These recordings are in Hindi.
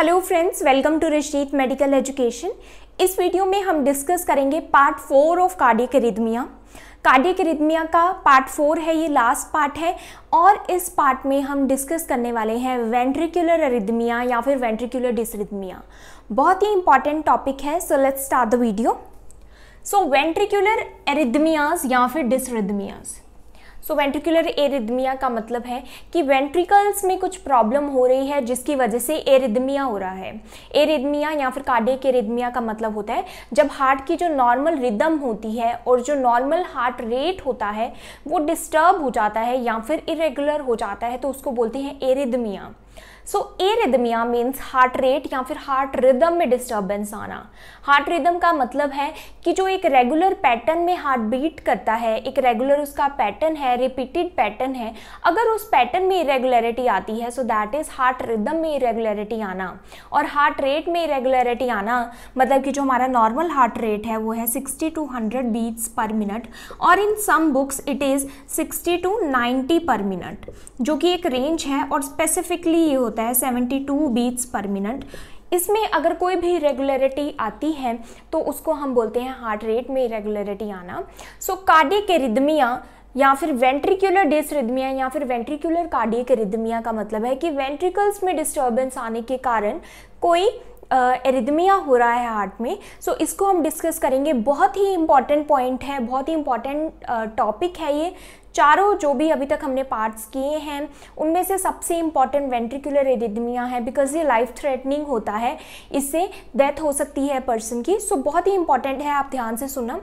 Hello friends welcome to Rashid medical education इस वीडियो में हम डिस्कस करेंगे part four of cardiac arrhythmia cardiac arrhythmia का पार्ट फोर है ये लास्ट पार्ट है और इस पार्ट में हम डिस्कस करने वाले हैं वेंट्रिकुलर रिदमिया या फिर वेंट्रिकुलर डिसरिदमिया बहुत ही इंपॉर्टेंट टॉपिक है so let's start the video so ventricular arrhythmias या फिर डिसरिदमियाज सो वेंट्रिकुलर एरिदमिया का मतलब है कि वेंट्रिकल्स में कुछ प्रॉब्लम हो रही है जिसकी वजह से एरिदमिया हो रहा है एरिदमिया या फिर कार्डियक एरिदमिया का मतलब होता है जब हार्ट की जो नॉर्मल रिदम होती है और जो नॉर्मल हार्ट रेट होता है वो डिस्टर्ब हो जाता है या फिर इरेगुलर हो जाता है तो उसको बोलते हैं arrhythmia so arrhythmia means heart rate या फिर हार्ट रिदम में डिस्टर्बेंस आना हार्ट रिदम का मतलब है कि जो एक रेगुलर पैटर्न में हार्ट बीट करता है एक रेगुलर उसका पैटर्न है रिपीटेड पैटर्न है अगर उस पैटर्न में इरेगुलरिटी आती है so that is heart rhythm में इरेगुलरिटी आना और हार्ट रेट में इरेगुलरिटी आना मतलब कि जो हमारा नॉर्मल हार्ट रेट है वो है sixty to hundred beats per minute और in some books it is sixty to ninety per minute जो कि एक रेंज है और स्पेसिफिकली ये होता है होता है 72 बीट्स पर मिनट इसमें अगर कोई भी रेगुलरिटी आती है तो उसको हम बोलते हैं हार्ट रेट में रेगुलरिटी आना सो कार्डिक रिदमिया या फिर वेंट्रिकुलर डिसरिदमिया या फिर वेंट्रिकुलर कार्डियक रिदमिया का मतलब है कि वेंट्रिकल्स में डिस्टर्बेंस आने के कारण कोई एरिदमिया uh, हो रहा है हार्ट में सो so, इसको हम डिस्कस करेंगे बहुत ही इंपॉर्टेंट पॉइंट है बहुत ही इंपॉर्टेंट टॉपिक uh, है ये चारों जो भी अभी तक हमने पार्ट्स किए हैं उनमें से सबसे इम्पॉर्टेंट वेंट्रिकुलर एरिदमिया है बिकॉज ये लाइफ थ्रेटनिंग होता है इससे डेथ हो सकती है पर्सन की सो so, बहुत ही इंपॉर्टेंट है आप ध्यान से सुना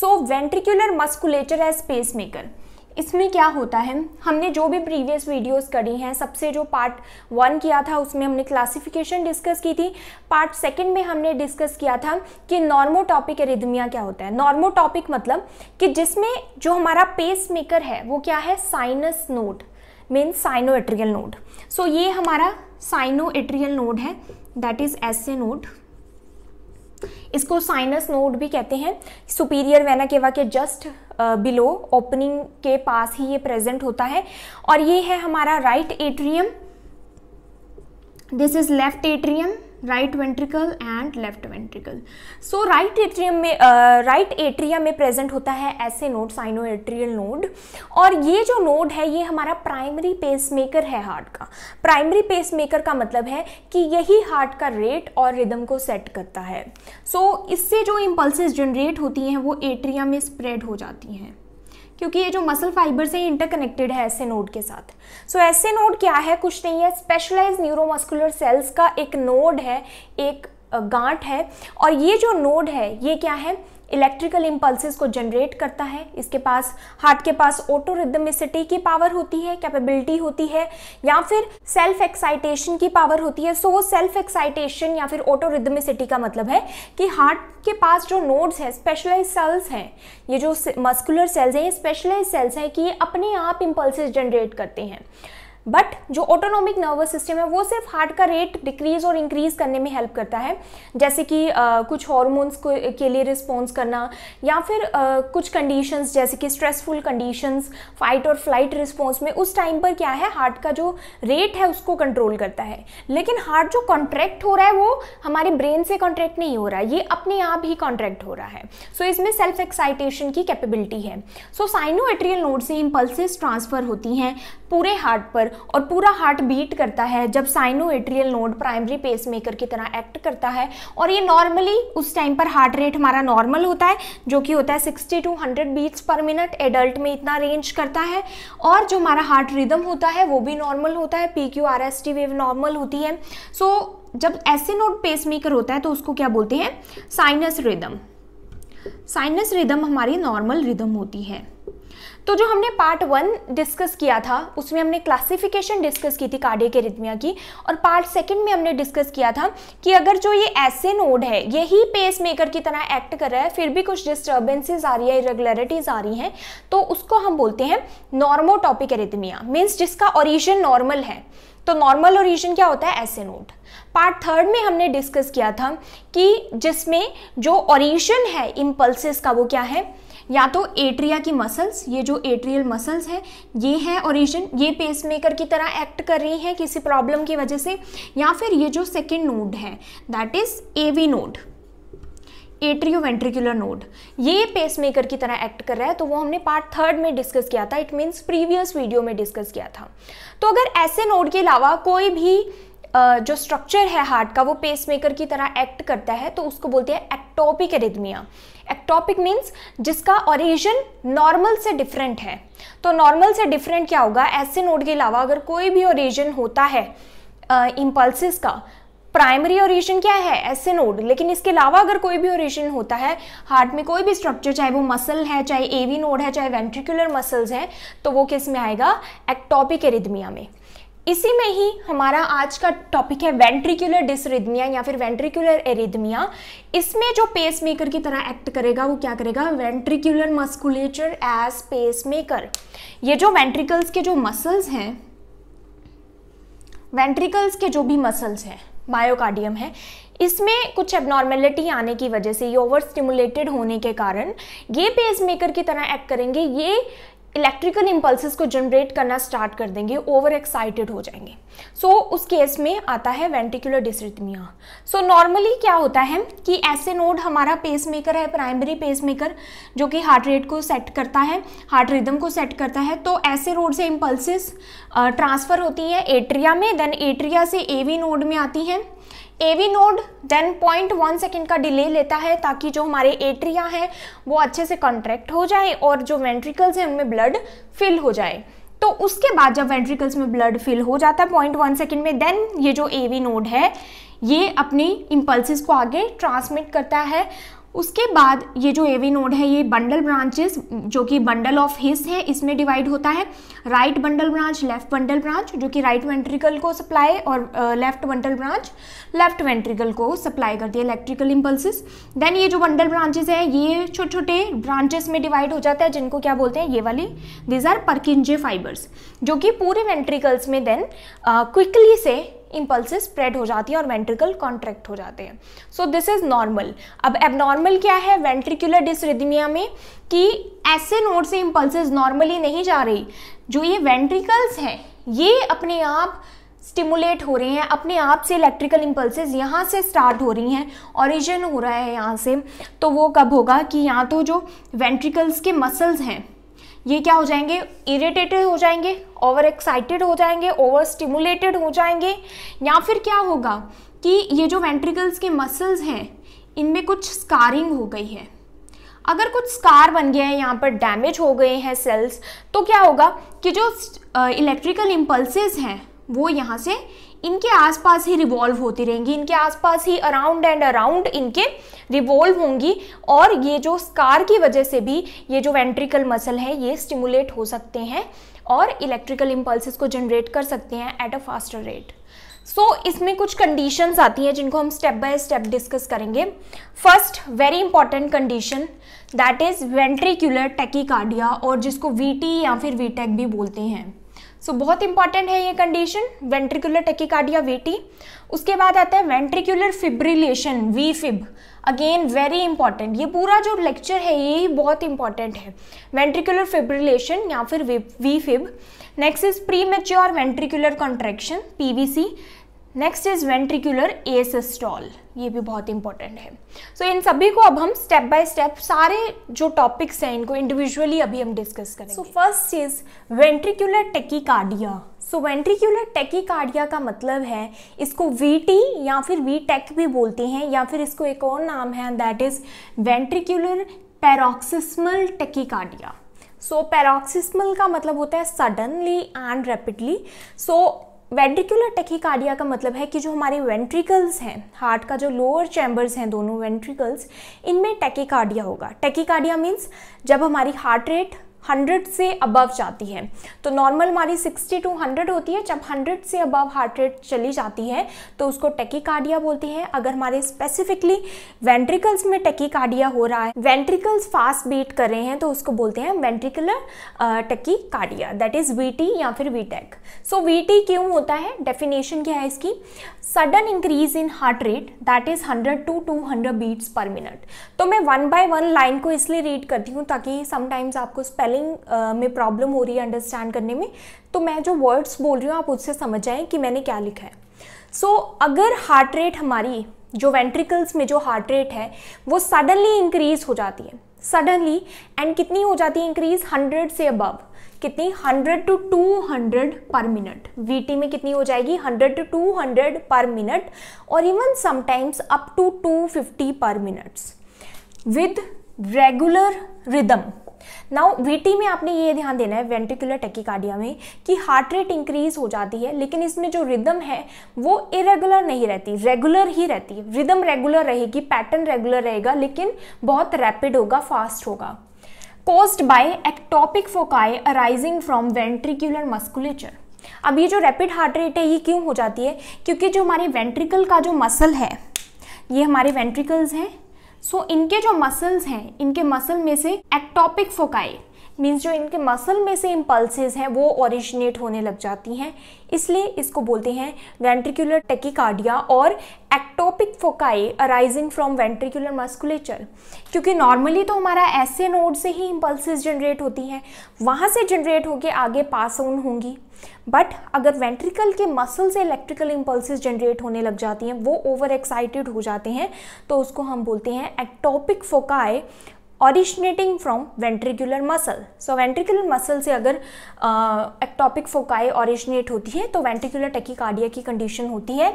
so ventricular musculature as pace maker इसमें क्या होता है हमने जो भी प्रीवियस वीडियोस करी हैं सबसे जो पार्ट वन किया था उसमें हमने क्लासिफिकेशन डिस्कस की थी पार्ट सेकंड में हमने डिस्कस किया था कि नॉर्मोटॉपिक एरिदमिया क्या होता है नॉर्मोटॉपिक मतलब कि जिसमें जो हमारा पेस मेकर है वो क्या है sinus node mean atrial node so ये हमारा साइनो एट्रियल नोड है that is S A node इसको साइनस नोड भी कहते हैं सुपीरियर वेना केवा के जस्ट बिलो ओपनिंग के पास ही ये प्रेजेंट होता है और ये है हमारा right atrium this is left atrium right ventricle and left ventricle so right atrium में राइट uh, एट्रिया में प्रेजेंट होता है SA node cyano atrial node और ये जो नोड है ये हमारा प्राइमरी पेस मेकर है हार्ट का प्राइमरी पेस मेकर का मतलब है कि यही हार्ट का रेट और रिदम को सेट करता है सो so, इससे जो इम्पल्स जनरेट होती हैं वो एट्रिया में स्प्रेड हो जाती हैं क्योंकि ये जो मसल फाइबर्स हैं इंटरकनेक्टेड है ऐसे नोड के साथ सो so, ऐसे नोड क्या है कुछ नहीं है स्पेशलाइज न्यूरोमस्कुलर सेल्स का एक नोड है एक गांठ है और ये जो नोड है ये क्या है इलेक्ट्रिकल इम्पल्सिस को जनरेट करता है इसके पास हार्ट के पास ऑटो रिदमिसिटी की पावर होती है कैपेबिलिटी होती है या फिर सेल्फ एक्साइटेशन की पावर होती है सो वो सेल्फ एक्साइटेशन या फिर ऑटो रिदमिसिटी का मतलब है कि हार्ट के पास जो नोड्स हैं स्पेशलाइज सेल्स हैं ये जो मस्कुलर सेल्स हैं ये स्पेशलाइज सेल्स हैं कि ये अपने आप इम्पल्स जनरेट करते हैं बट जो ऑटोनॉमिक नर्वस सिस्टम है वो सिर्फ हार्ट का रेट डिक्रीज और इंक्रीज करने में हेल्प करता है जैसे कि आ, कुछ हॉर्मोन्स के लिए रिस्पॉन्स करना या फिर आ, कुछ कंडीशंस जैसे कि स्ट्रेसफुल कंडीशंस फाइट और फ्लाइट रिस्पॉन्स में उस टाइम पर क्या है हार्ट का जो रेट है उसको कंट्रोल करता है लेकिन हार्ट जो कॉन्ट्रैक्ट हो रहा है वो हमारे ब्रेन से कॉन्ट्रैक्ट नहीं हो रहा है ये अपने आप ही कॉन्ट्रैक्ट हो रहा है सो so, इसमें सेल्फ एक्साइटेशन की कैपेबिलिटी है सो साइनोएट्रियल नोड से इम्पल्सिस ट्रांसफ़र होती हैं पूरे हार्ट पर और पूरा हार्ट बीट करता है जब sino atrial node primary pacemaker की तरह एक्ट करता है और ये नॉर्मली उस टाइम पर हार्ट रेट हमारा नॉर्मल होता है जो कि होता है sixty to hundred beats per minute adult में इतना रेंज करता है और जो हमारा हार्ट रिदम होता है वो भी नॉर्मल होता है P Q R S T wave normal होती है सो so, जब ऐसे नोड पेसमेकर होता है तो उसको क्या बोलते हैं साइनस रिदम साइनस रिदम हमारी नॉर्मल रिदम होती है तो जो हमने पार्ट वन डिस्कस किया था उसमें हमने क्लासिफिकेशन डिस्कस की थी कार्डिक एरिथमिया की और पार्ट सेकंड में हमने डिस्कस किया था कि अगर जो ये ऐसे नोड है यही पेस मेकर की तरह एक्ट कर रहा है फिर भी कुछ डिस्टर्बेंसेज आ रही है इरेगुलरिटीज आ रही हैं तो उसको हम बोलते हैं नॉर्मोटॉपिक एरिथमिया मीन्स जिसका ओरिजिन नॉर्मल है तो नॉर्मल ओरिजिन क्या होता है ऐसे नोड पार्ट थर्ड में हमने डिस्कस किया था कि जिसमें जो ओरिजिन है इम्पल्सिस का वो क्या है या तो एट्रिया की मसल्स ये जो एट्रियल मसल्स हैं ये हैं ओरिजिन ये पेसमेकर की तरह एक्ट कर रही हैं किसी प्रॉब्लम की वजह से या फिर ये जो सेकेंड नोड है that is AV node atrioventricular node ये पेसमेकर की तरह एक्ट कर रहा है तो वो हमने पार्ट थर्ड में डिस्कस किया था इट मीन्स प्रीवियस वीडियो में डिस्कस किया था तो अगर ऐसे नोड के अलावा कोई भी जो स्ट्रक्चर है हार्ट का वो पेसमेकर की तरह एक्ट करता है तो उसको बोलते हैं एक्टोपिक एरिदमिया एक्टॉपिक मीन्स जिसका ओरिजिन नॉर्मल से डिफरेंट है तो नॉर्मल से डिफरेंट क्या होगा ऐसे नोड के अलावा अगर कोई भी ओरिजिन होता है इम्पल्सिस का प्राइमरी ओरिजिन क्या है ऐसे नोड लेकिन इसके अलावा अगर कोई भी ओरिजिन होता है हार्ट में कोई भी स्ट्रक्चर चाहे वो मसल है चाहे एवी नोड है चाहे वेंट्रिकुलर मसल्स हैं तो वो किस में आएगा एक्टॉपिक एरिदमिया में इसी में ही हमारा आज का टॉपिक है वेंट्रिकुलर डिसरिदमिया या फिर वेंट्रिकुलर एरिदमिया इसमें जो पेस मेकर की तरह एक्ट करेगा वो क्या करेगा ventricular musculature as pace maker ये जो वेंट्रिकल्स के जो मसल्स हैं वेंट्रिकल्स के जो भी मसल्स हैं मायोकार्डियम है इसमें कुछ एबनॉर्मेलिटी आने की वजह से ये ओवर स्टिमुलेटेड होने के कारण ये पेस मेकर की तरह एक्ट करेंगे ये इलेक्ट्रिकल इम्पल्सिस को जनरेट करना स्टार्ट कर देंगे ओवर एक्साइटेड हो जाएंगे सो so, उस केस में आता है वेंटिकुलर डिसरिथमिया सो नॉर्मली क्या होता है कि ऐसे नोड हमारा पेस मेकर है प्राइमरी पेस मेकर जो कि हार्ट रेट को सेट करता है हार्ट रिदम को सेट करता है तो ऐसे रोड से इम्पल्सिस ट्रांसफ़र होती हैं एट्रिया में देन एट्रिया से ए नोड में आती हैं A V node then point one second का डिले लेता है ताकि जो हमारे एट्रिया हैं वो अच्छे से कॉन्ट्रैक्ट हो जाए और जो वेंट्रिकल्स हैं उनमें ब्लड फिल हो जाए तो उसके बाद जब वेंट्रिकल्स में ब्लड फिल हो जाता है पॉइंट वन सेकेंड में देन ये जो ए वी नोड है ये अपनी इम्पल्सिस को आगे ट्रांसमिट करता है उसके बाद ये जो एवी नोड है ये बंडल ब्रांचेस जो कि बंडल ऑफ हिस है इसमें डिवाइड होता है right bundle branch left bundle branch जो कि राइट वेंट्रिकल को सप्लाई और left bundle branch left ventricle को सप्लाई करती है इलेक्ट्रिकल इम्पल्सिस देन ये जो बंडल ब्रांचेस है ये छोटे छोटे ब्रांचेस में डिवाइड हो जाता है जिनको क्या बोलते हैं ये वाली दीज आर परकिंजे फाइबर्स जो कि पूरे वेंट्रिकल्स में देन क्विकली से इम्पल्स स्प्रेड हो जाती है और वेंट्रिकल कॉन्ट्रैक्ट हो जाते हैं सो दिस इज़ नॉर्मल अब एबनॉर्मल क्या है वेंट्रिकुलर डिसरिदमिया में कि ऐसे नोड से इम्पल्स नॉर्मली नहीं जा रही जो ये वेंट्रिकल्स हैं ये अपने आप स्टिमुलेट हो रहे हैं अपने आप से इलेक्ट्रिकल इम्पल्स यहाँ से स्टार्ट हो रही हैं ओरिजिन हो रहा है यहाँ से तो वो कब होगा कि यहाँ तो जो वेंट्रिकल्स के मसल्स हैं ये क्या हो जाएंगे इरिटेटेड हो जाएंगे ओवर एक्साइटेड हो जाएंगे ओवर स्टिमुलेटेड हो जाएंगे या फिर क्या होगा कि ये जो वेंट्रिकल्स के मसल्स हैं इनमें कुछ स्कारिंग हो गई है अगर कुछ स्कार बन गए हैं यहाँ पर डैमेज हो गए हैं सेल्स तो क्या होगा कि जो इलेक्ट्रिकल इम्पल्सेस हैं वो यहाँ से इनके आसपास ही रिवॉल्व होती रहेंगी इनके आसपास ही अराउंड एंड अराउंड इनके रिवॉल्व होंगी और ये जो स्कार की वजह से भी ये जो वेंट्रिकल मसल है ये स्टिमुलेट हो सकते हैं और इलेक्ट्रिकल इम्पल्सिस को जनरेट कर सकते हैं at a faster rate so so, इसमें कुछ कंडीशंस आती हैं जिनको हम स्टेप बाय स्टेप डिस्कस करेंगे first very important condition that is ventricular tachycardia और जिसको वीटी या फिर वीटेक e भी बोलते हैं सो so, बहुत इंपॉर्टेंट है ये कंडीशन वेंट्रिकुलर टेकिकार्डिया वेटी उसके बाद आता है ventricular fibrillation V fib again very important ये पूरा जो लेक्चर है ये ही बहुत इंपॉर्टेंट है वेंट्रिकुलर फिब्रिलेशन या फिर V fib next is premature ventricular contraction PVC next is ventricular asystole ये भी बहुत इंपॉर्टेंट है सो so, इन सभी को अब हम स्टेप बाय स्टेप सारे जो टॉपिक्स हैं इनको इंडिविजुअली अभी हम डिस्कस करेंगे so first is ventricular tachycardia so ventricular tachycardia का मतलब है इसको वी या फिर वी टेक e भी बोलते हैं या फिर इसको एक और नाम है that is ventricular paroxysmal tachycardia so paroxysmal का मतलब होता है suddenly and rapidly so ventricular tachycardia का मतलब है कि जो हमारे वेंट्रिकल्स हैं हार्ट का जो लोअर चैम्बर्स हैं दोनों वेंट्रिकल्स इनमें टेकिकार्डिया होगा टेकिकार्डिया मीन्स जब हमारी हार्ट रेट 100 से अबव जाती है तो नॉर्मल हमारी 60 टू 100 होती है जब 100 से अबव हार्ट रेट चली जाती है तो उसको टेकिकार्डिया बोलते हैं अगर हमारे स्पेसिफिकली वेंट्रिकल्स में टेकिकार्डिया हो रहा है वेंट्रिकल्स फास्ट बीट कर रहे हैं तो उसको बोलते हैं ventricular tachycardia that is VT या फिर वी सो वीटी क्यों होता है डेफिनेशन क्या है इसकी sudden increase in heart rate that is 100 to 200 beats per minute तो मैं वन बाय वन लाइन को इसलिए रीड करती हूँ ताकि समटाइम्स आपको स्पेलिंग uh, में प्रॉब्लम हो रही है अंडरस्टैंड करने में तो मैं जो वर्ड्स बोल रही हूँ आप उससे समझ जाएँ कि मैंने क्या लिखा है सो so, अगर हार्ट रेट हमारी जो वेंट्रिकल्स में जो हार्ट रेट है वो सडनली इंक्रीज हो जाती है सडनली एंड कितनी हो जाती है इंक्रीज हंड्रेड से अबव कितनी 100 टू 200 पर मिनट वी में कितनी हो जाएगी 100 टू 200 पर मिनट और even sometimes up to 250 per minutes with regular rhythm now VT में आपने ये ध्यान देना है वेंटिकुलर टेकिकार्डिया में कि हार्ट रेट इंक्रीज हो जाती है लेकिन इसमें जो रिदम है वो इरेगुलर नहीं रहती रेगुलर ही रहती है रिदम रेगुलर रहेगी पैटर्न रेगुलर रहेगा लेकिन बहुत रैपिड होगा फास्ट होगा caused by ectopic foci arising from ventricular musculature अब ये जो रैपिड हार्ट रेट है ये क्यों हो जाती है क्योंकि जो हमारे वेंट्रिकल का जो मसल है ये हमारे वेंट्रिकल्स हैं सो so, इनके जो मसल्स हैं इनके मसल में से एक्टोपिक फोकाई मीन्स जो इनके मसल में से इम्पल्सेज हैं वो ओरिजिनेट होने लग जाती हैं इसलिए इसको बोलते हैं वेंट्रिकुलर टेकिकार्डिया और ectopic foci arising from ventricular musculature क्योंकि नॉर्मली तो हमारा ऐसे नोड से ही इम्पल्सेज जनरेट होती हैं वहाँ से जनरेट होके आगे पास ऑन होंगी बट अगर वेंट्रिकल के मसल से इलेक्ट्रिकल इम्पल्स जनरेट होने लग जाती हैं वो ओवर एक्साइटेड हो जाते हैं तो उसको हम बोलते हैं ectopic foci originating from ventricular muscle so ventricular muscle से अगर एक्टॉपिक फोकाई ऑरिजिनेट होती है तो वेंट्रिकुलर टेकिकार्डिया की कंडीशन होती है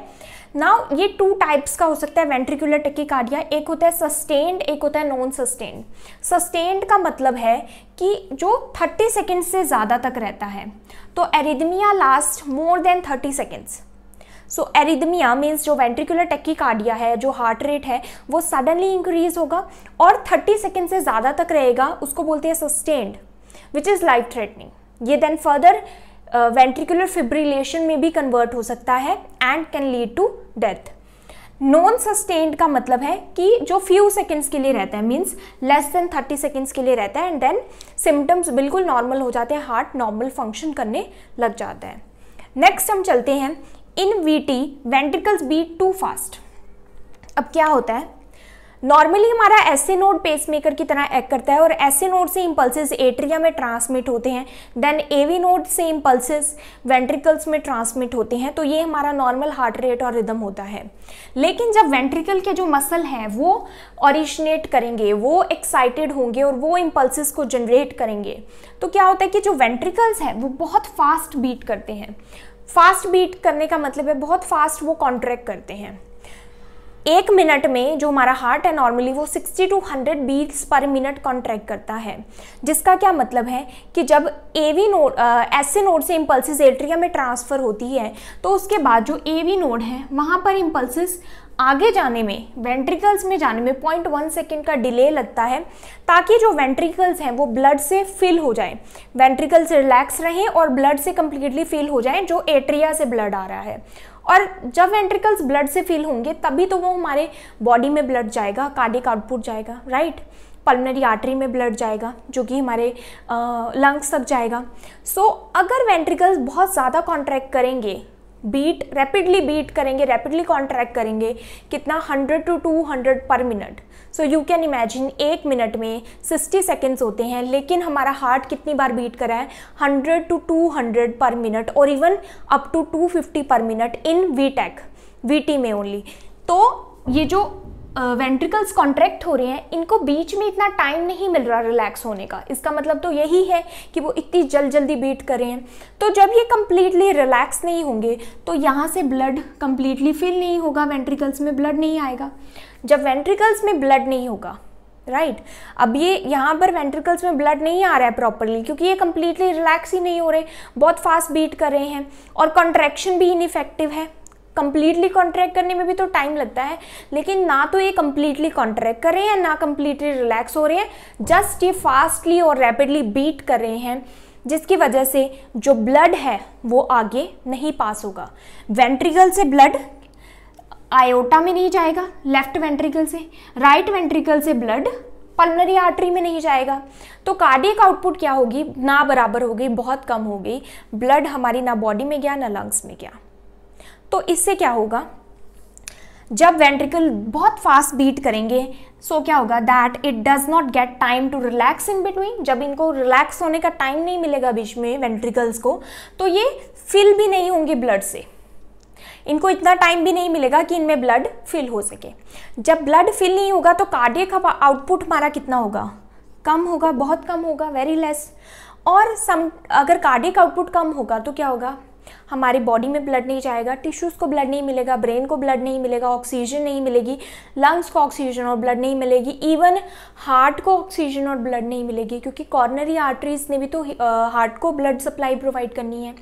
नाउ ये टू टाइप्स का हो सकता है वेंट्रिकुलर टेकिकार्डिया एक होता है सस्टेन्ड एक होता है नॉन सस्टेन्ड सस्टेन्ड का मतलब है कि जो 30 सेकेंड से ज़्यादा तक रहता है तो arrhythmia last more than 30 seconds so arrhythmia means जो वेंट्रिकुलर टेक्कीकार्डिया है जो हार्ट रेट है वो सडनली इंक्रीज होगा और 30 सेकेंड से ज़्यादा तक रहेगा उसको बोलते हैं sustained which is life threatening ये देन फर्दर वेंट्रिकुलर फिब्रिलेशन में भी कन्वर्ट हो सकता है and can lead to death non sustained का मतलब है कि जो फ्यू सेकेंड्स के लिए रहता है means less than thirty seconds के लिए रहता है एंड देन सिम्टम्स बिल्कुल नॉर्मल हो जाते हैं हार्ट नॉर्मल फंक्शन करने लग जाता है नेक्स्ट हम चलते हैं in V T ventricles beat too fast अब क्या होता है नॉर्मली हमारा ऐसे नोड पेसमेकर की तरह एक्ट करता है और ऐसे नोड से इम्पल्स एट्रिया में ट्रांसमिट होते हैं देन एवी नोड से इम्पल्सिस वेंट्रिकल्स में ट्रांसमिट होते हैं तो ये हमारा नॉर्मल हार्ट रेट और रिदम होता है लेकिन जब वेंट्रिकल के जो मसल हैं वो ऑरिजिनेट करेंगे वो एक्साइटेड होंगे और वो इम्पल्सिस को जनरेट करेंगे तो क्या होता है कि जो वेंट्रिकल्स हैं वो बहुत फास्ट बीट करते हैं फास्ट बीट करने का मतलब है बहुत फास्ट वो कॉन्ट्रैक्ट करते हैं एक मिनट में जो हमारा हार्ट है नॉर्मली वो 60 to 100 beats per minute contract करता है जिसका क्या मतलब है कि जब A V node S A node से इम्पल्सिस एट्रिया में ट्रांसफ़र होती है तो उसके बाद जो ए वी नोड है वहाँ पर इम्पल्सिस आगे जाने में वेंट्रिकल्स में जाने में पॉइंट वन सेकेंड का डिले लगता है ताकि जो वेंट्रिकल्स हैं वो ब्लड से फिल हो जाएं वेंट्रिकल्स रिलैक्स रहें और ब्लड से कम्प्लीटली फिल हो जाएं जो एट्रिया से ब्लड आ रहा है और जब वेंट्रिकल्स ब्लड से फिल होंगे तभी तो वो हमारे बॉडी में ब्लड जाएगा कार्डिक आउटपुट जाएगा राइट पल्मनरी आर्टरी में ब्लड जाएगा जो कि हमारे लंग्स तक जाएगा सो so, अगर वेंट्रिकल्स बहुत ज़्यादा कॉन्ट्रैक्ट करेंगे बीट रैपिडली बीट करेंगे रैपिडली कॉन्ट्रैक्ट करेंगे कितना 100 टू 200 पर minute so you can imagine एक मिनट में 60 सेकेंड्स होते हैं लेकिन हमारा हार्ट कितनी बार बीट करा है 100 टू 200 पर मिनट और even up to 250 per minute in V tach V T में ओनली तो ये जो वेंट्रिकल्स uh, कॉन्ट्रैक्ट हो रहे हैं इनको बीच में इतना टाइम नहीं मिल रहा रिलैक्स होने का इसका मतलब तो यही है कि वो इतनी जल्द जल्दी बीट कर रहे हैं तो जब ये कम्प्लीटली रिलैक्स नहीं होंगे तो यहाँ से ब्लड कम्प्लीटली फिल नहीं होगा वेंट्रिकल्स में ब्लड नहीं आएगा जब वेंट्रिकल्स में ब्लड नहीं होगा राइट right? अब ये यहाँ पर वेंट्रिकल्स में ब्लड नहीं आ रहा है प्रॉपरली क्योंकि ये कम्प्लीटली रिलैक्स ही नहीं हो रहे बहुत फास्ट बीट कर रहे हैं और कॉन्ट्रैक्शन भी इनफेक्टिव है कम्प्लीटली कॉन्ट्रैक्ट करने में भी तो टाइम लगता है लेकिन ना तो ये कम्प्लीटली कॉन्ट्रैक्ट कर रहे हैं ना कम्प्लीटली रिलैक्स हो रहे हैं जस्ट ये फास्टली और रैपिडली बीट कर रहे हैं जिसकी वजह से जो ब्लड है वो आगे नहीं पास होगा वेंट्रिकल से ब्लड आयोटा में नहीं जाएगा लेफ्ट वेंट्रिकल से राइट वेंट्रिकल से ब्लड पल्नरी आर्टरी में नहीं जाएगा तो कार्डियक आउटपुट क्या होगी ना बराबर हो गई बहुत कम हो गई ब्लड हमारी ना बॉडी में गया ना लंग्स में गया तो इससे क्या होगा जब वेंट्रिकल बहुत फास्ट बीट करेंगे सो so क्या होगा that it does not get time to relax in between जब इनको रिलैक्स होने का टाइम नहीं मिलेगा बीच में वेंट्रिकल्स को तो ये फिल भी नहीं होंगे ब्लड से इनको इतना टाइम भी नहीं मिलेगा कि इनमें ब्लड फिल हो सके जब ब्लड फिल नहीं होगा तो कार्डियक आउटपुट हमारा कितना होगा कम होगा बहुत कम होगा वेरी लेस और सम अगर कार्डिक आउटपुट कम होगा तो क्या होगा हमारी बॉडी में ब्लड नहीं जाएगा टिश्यूज़ को ब्लड नहीं मिलेगा ब्रेन को ब्लड नहीं मिलेगा ऑक्सीजन नहीं मिलेगी लंग्स को ऑक्सीजन और ब्लड नहीं मिलेगी इवन हार्ट को ऑक्सीजन और ब्लड नहीं मिलेगी क्योंकि कॉर्नरी आर्टरीज ने भी तो हार्ट को ब्लड सप्लाई प्रोवाइड करनी है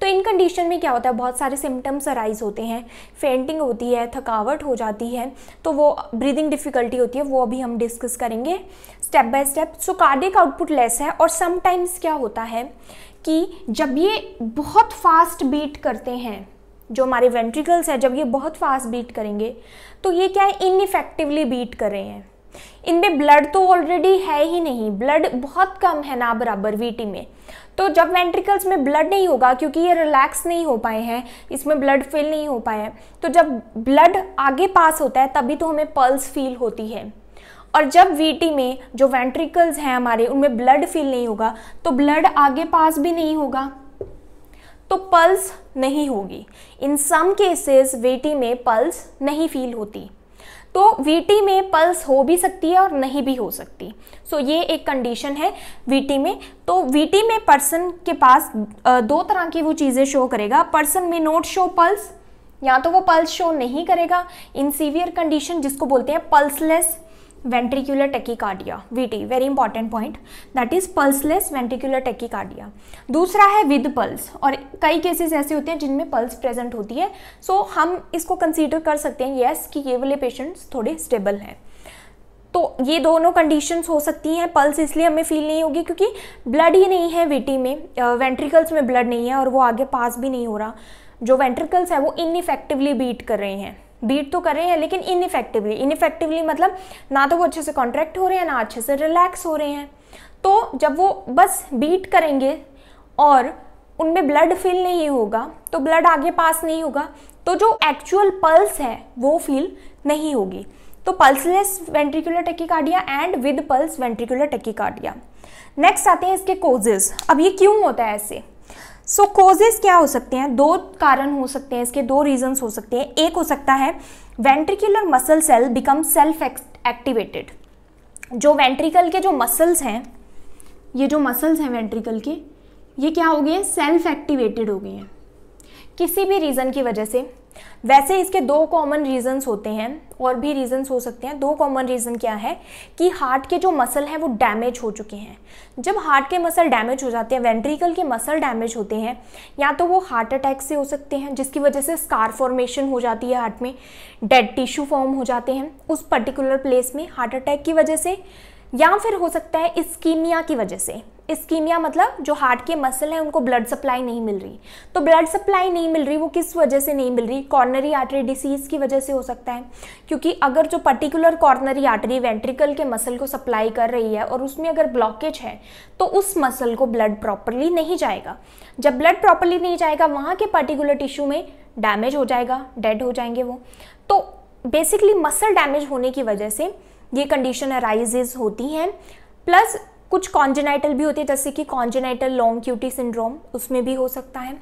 तो इन कंडीशन में क्या होता है बहुत सारे सिम्टम्स अराइज होते हैं फेंटिंग होती है थकावट हो जाती है तो वो ब्रीदिंग डिफ़िकल्टी होती है वो अभी हम डिस्कस करेंगे step by step so cardiac output less है और समटाइम्स क्या होता है कि जब ये बहुत फास्ट बीट करते हैं जो हमारे वेंट्रिकल्स हैं जब ये बहुत फास्ट बीट करेंगे तो ये क्या है इनइफेक्टिवली बीट कर रहे हैं इनमें ब्लड तो ऑलरेडी है ही नहीं ब्लड बहुत कम है ना बराबर वीटी में तो जब वेंट्रिकल्स में ब्लड नहीं होगा क्योंकि ये रिलैक्स नहीं हो पाए हैं इसमें ब्लड फिल नहीं हो पाए हैं तो जब ब्लड आगे पास होता है तभी तो हमें पल्स फील होती है और जब वीटी में जो वेंट्रिकल्स हैं हमारे उनमें ब्लड फील नहीं होगा तो ब्लड आगे पास भी नहीं होगा तो पल्स नहीं होगी इन सम केसेस वीटी में पल्स नहीं फील होती तो वीटी में पल्स हो भी सकती है और नहीं भी हो सकती सो so, ये एक कंडीशन है वीटी में तो वीटी में पर्सन के पास दो तरह की वो चीज़ें शो करेगा पर्सन में नोट शो पल्स या तो वो पल्स शो नहीं करेगा इन सीवियर कंडीशन जिसको बोलते हैं pulseless ventricular tachycardia VT very important point that is pulseless ventricular tachycardia दूसरा है विद पल्स और कई केसेस ऐसे होते हैं जिनमें पल्स प्रेजेंट होती है सो so, हम इसको कंसिडर कर सकते हैं येस yes, कि ये वाले पेशेंट्स थोड़े स्टेबल हैं तो ये दोनों कंडीशंस हो सकती हैं पल्स इसलिए हमें फील नहीं होगी क्योंकि ब्लड ही नहीं है वीटी में वेंट्रिकल्स में ब्लड नहीं है और वो आगे पास भी नहीं हो रहा जो वेंट्रिकल्स है वो इनइफेक्टिवली बीट कर रहे हैं बीट तो कर रहे हैं लेकिन इनफेक्टिवली इनफेक्टिवली मतलब ना तो वो अच्छे से कॉन्ट्रैक्ट हो रहे हैं ना अच्छे से रिलैक्स हो रहे हैं तो जब वो बस बीट करेंगे और उनमें ब्लड फील नहीं होगा तो ब्लड आगे पास नहीं होगा तो जो एक्चुअल पल्स है वो फील नहीं होगी तो pulseless ventricular tachycardia and with pulse ventricular tachycardia next आते हैं इसके कोजेज अब ये क्यों होता है ऐसे सो so, कोजेज क्या हो सकते हैं दो कारण हो सकते हैं इसके दो रीजंस हो सकते हैं एक हो सकता है ventricular muscle cell become self activated जो वेंट्रिकल के जो मसल्स हैं ये जो मसल्स हैं वेंट्रिकल के ये क्या हो गए सेल्फ एक्टिवेटेड हो गए हैं किसी भी रीज़न की वजह से वैसे इसके दो कॉमन रीजंस होते हैं और भी रीजंस हो सकते हैं दो कॉमन रीज़न क्या है कि हार्ट के जो मसल हैं वो डैमेज हो चुके हैं जब हार्ट के मसल डैमेज हो जाते हैं वेंट्रिकल के मसल डैमेज होते हैं या तो वो हार्ट अटैक से हो सकते हैं जिसकी वजह से स्कार फॉर्मेशन हो जाती है हार्ट में डेड टिश्यू फॉर्म हो जाते हैं उस पर्टिकुलर प्लेस में हार्ट अटैक की वजह से या फिर हो सकता है इस्कीमिया की वजह से इस्कीमिया मतलब जो हार्ट के मसल हैं उनको ब्लड सप्लाई नहीं मिल रही तो ब्लड सप्लाई नहीं मिल रही वो किस वजह से नहीं मिल रही कॉर्नरी आर्टरी डिसीज़ की वजह से हो सकता है क्योंकि अगर जो पर्टिकुलर कॉर्नरी आर्टरी वेंट्रिकल के मसल को सप्लाई कर रही है और उसमें अगर ब्लॉकेज है तो उस मसल को ब्लड प्रॉपरली नहीं जाएगा जब ब्लड प्रॉपरली नहीं जाएगा वहाँ के पर्टिकुलर टिश्यू में डैमेज हो जाएगा डेड हो जाएंगे वो तो बेसिकली मसल डैमेज होने की वजह से ये कंडीशन अराइजेज होती हैं प्लस कुछ कॉन्जेनाइटल भी होती है जैसे कि कॉन्जेनाइटल लॉन्ग क्यूटी सिंड्रोम उसमें भी हो सकता है